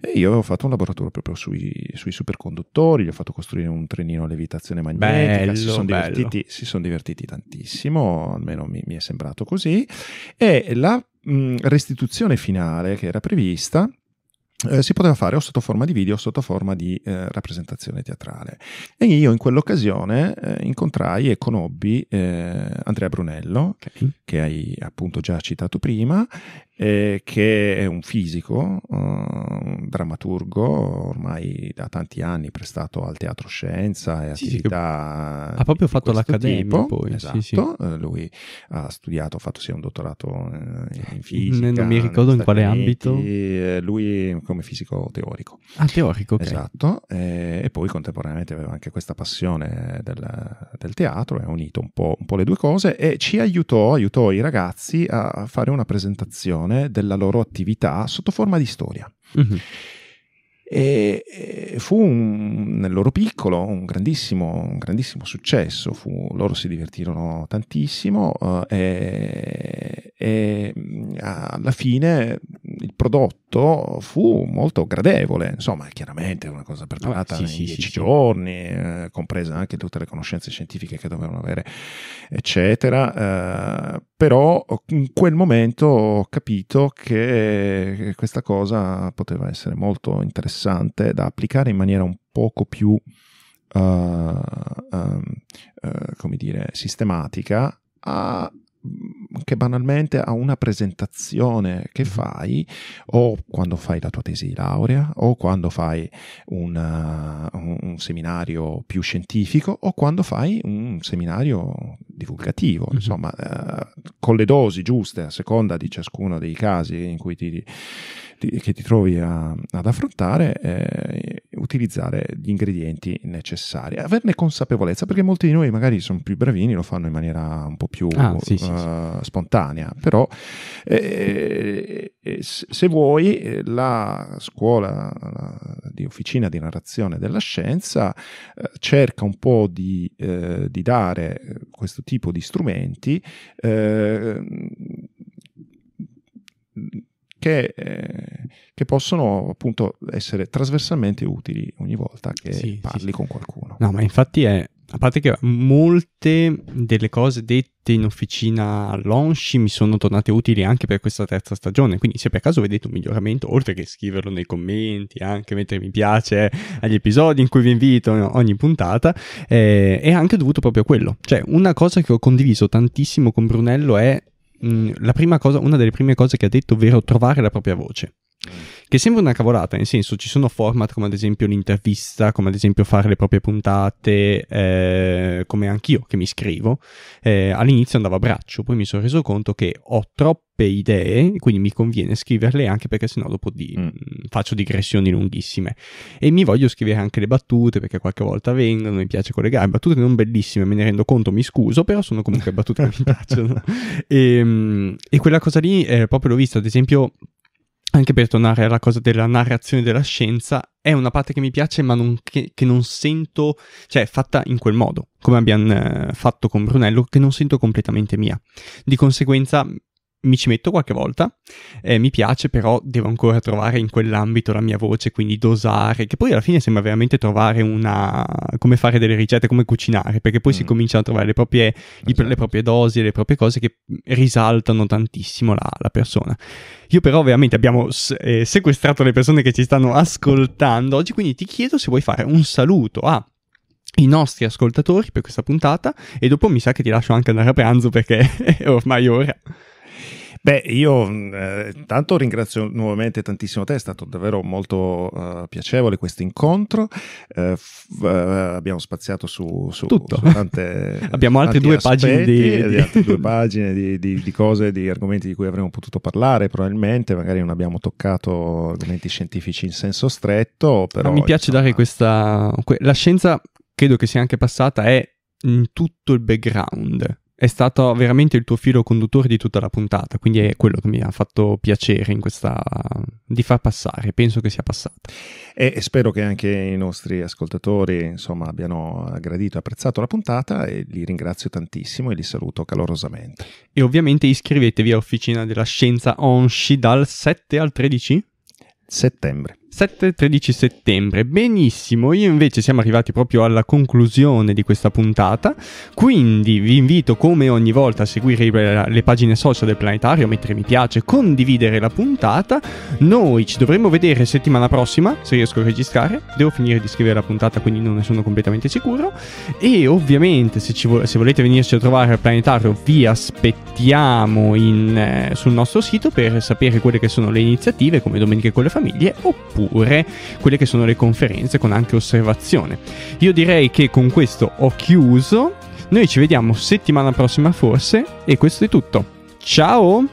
E io avevo fatto un laboratorio proprio sui, sui, superconduttori, gli ho fatto costruire un trenino a levitazione magnetica, bello, si, sono divertiti, si, sono divertiti, tantissimo, almeno mi, mi è sembrato così, e la mh, restituzione finale che era prevista eh, si poteva fare o sotto forma di video o sotto forma di eh, rappresentazione teatrale. E io in quell'occasione eh, incontrai e conobbi eh, Andrea Brunello, okay. che hai appunto già citato prima, eh, che è un fisico, uh, un drammaturgo, ormai da tanti anni prestato al teatro scienza e sì, attività. Sì, ha proprio fatto l'accademia tipo. poi. Esatto. Sì, uh, eh, lui ha studiato, ha fatto sia un dottorato uh, in fisica. Non mi ricordo in quale ambito. Lui come fisico teorico. Ah, teorico, okay. Esatto. Eh, e poi contemporaneamente aveva anche questa passione del, del teatro e ha unito un po', un po' le due cose e ci aiutò, aiutò i ragazzi a fare una presentazione narrazione della loro attività sotto forma di storia. Mm-hmm. E, fu un, nel loro piccolo un grandissimo, un grandissimo successo, fu, loro si divertirono tantissimo uh, e, e, mm, alla fine il prodotto fu molto gradevole, insomma chiaramente una cosa preparata ah, sì, in sì, dieci sì, giorni, eh, compresa anche tutte le conoscenze scientifiche che dovevano avere, eccetera. Eh, però in quel momento ho capito che questa cosa poteva essere molto interessante da applicare in maniera un poco più, uh, um, uh, come dire, sistematica a Mm, che banalmente a una presentazione che mm-hmm. fai o quando fai la tua tesi di laurea o quando fai una, uh, un seminario più scientifico o quando fai un seminario divulgativo, mm-hmm. insomma, eh, con le dosi giuste a seconda di ciascuno dei casi in cui ti ti, che ti trovi a, ad affrontare, eh, utilizzare gli ingredienti necessari, averne consapevolezza, perché molti di noi magari sono più bravini, lo fanno in maniera un po' più ah, sì, uh, sì, sì. Eh, spontanea, però eh, eh, eh se vuoi la scuola di officina di narrazione della scienza cerca un po' di, di, dare questo tipo di strumenti che, eh, che, possono appunto essere trasversalmente utili ogni volta che sì, parli sì. con qualcuno. No, ma infatti è, a parte che molte delle cose dette in officina all'Onshi mi sono tornate utili anche per questa terza stagione, quindi se per caso vedete un miglioramento, oltre che scriverlo nei commenti, anche mettere mi piace agli episodi in cui vi invito ogni puntata, eh, è anche dovuto proprio a quello. Cioè, una cosa che ho condiviso tantissimo con Brunello è Mm, la prima cosa, una delle prime cose che ha detto, ovvero trovare la propria voce. Che sembra una cavolata, nel senso ci sono format come ad esempio l'intervista, come ad esempio fare le proprie puntate, eh, come anch'io che mi scrivo. Eh, all'inizio andavo a braccio, poi mi sono reso conto che ho troppe idee, quindi mi conviene scriverle anche perché sennò dopo di, mm. mm. faccio digressioni lunghissime. E mi voglio scrivere anche le battute perché qualche volta vengono, mi piace collegare, battute non bellissime, me ne rendo conto, mi scuso, però sono comunque battute che mi piacciono. [laughs] E, ehm, e quella cosa lì eh, proprio l'ho vista, ad esempio anche per tornare alla cosa della narrazione della scienza, è una parte che mi piace ma non, che, che, non sento, cioè fatta in quel modo, come abbiamo eh, fatto con Brunello, che non sento completamente mia. Di conseguenza mi ci metto qualche volta, eh, mi piace, però devo ancora trovare in quell'ambito la mia voce, quindi dosare, che poi alla fine sembra veramente trovare una... come fare delle ricette, come cucinare, perché poi mm. si cominciano a trovare le proprie, esatto. i, le proprie dosi, le proprie cose che risaltano tantissimo la, la persona. Io però veramente abbiamo eh, sequestrato le persone che ci stanno ascoltando oggi, quindi ti chiedo se vuoi fare un saluto a i nostri ascoltatori per questa puntata e dopo mi sa che ti lascio anche andare a pranzo perché [laughs] è ormai ora. Beh, io mm, eh, tanto ringrazio nuovamente tantissimo te, è stato davvero molto uh, piacevole questo incontro. Uh, f- uh, abbiamo spaziato su, su, Tutto. Su tante, [laughs] abbiamo altre due, di, due pagine, di, di, di, cose, di argomenti di cui avremmo potuto parlare, probabilmente magari non abbiamo toccato argomenti scientifici in senso stretto. Però, Ma ah, mi piace insomma... dare questa... la scienza credo che sia anche passata, è in tutto il background è stato veramente il tuo filo conduttore di tutta la puntata, quindi è quello che mi ha fatto piacere in questa, di far passare, penso che sia passato. E, e spero che anche i nostri ascoltatori insomma, abbiano gradito e apprezzato la puntata e li ringrazio tantissimo e li saluto calorosamente. E ovviamente iscrivetevi a Officina della Scienza Onshi dal 7 al 13 settembre. 7-13 settembre. Benissimo, io invece siamo arrivati proprio alla conclusione di questa puntata, quindi vi invito come ogni volta a seguire le pagine social del planetario, mettere mi piace, condividere la puntata. Noi ci dovremmo vedere settimana prossima, se riesco a registrare, devo finire di scrivere la puntata quindi non ne sono completamente sicuro e ovviamente se, vo- se volete venirci a trovare al planetario vi aspettiamo in, eh, sul nostro sito per sapere quelle che sono le iniziative come Domeniche con le famiglie oppure future, quelle che sono le conferenze con anche osservazione. Io direi che con questo ho chiuso, noi ci vediamo settimana prossima forse e questo è tutto. Ciao!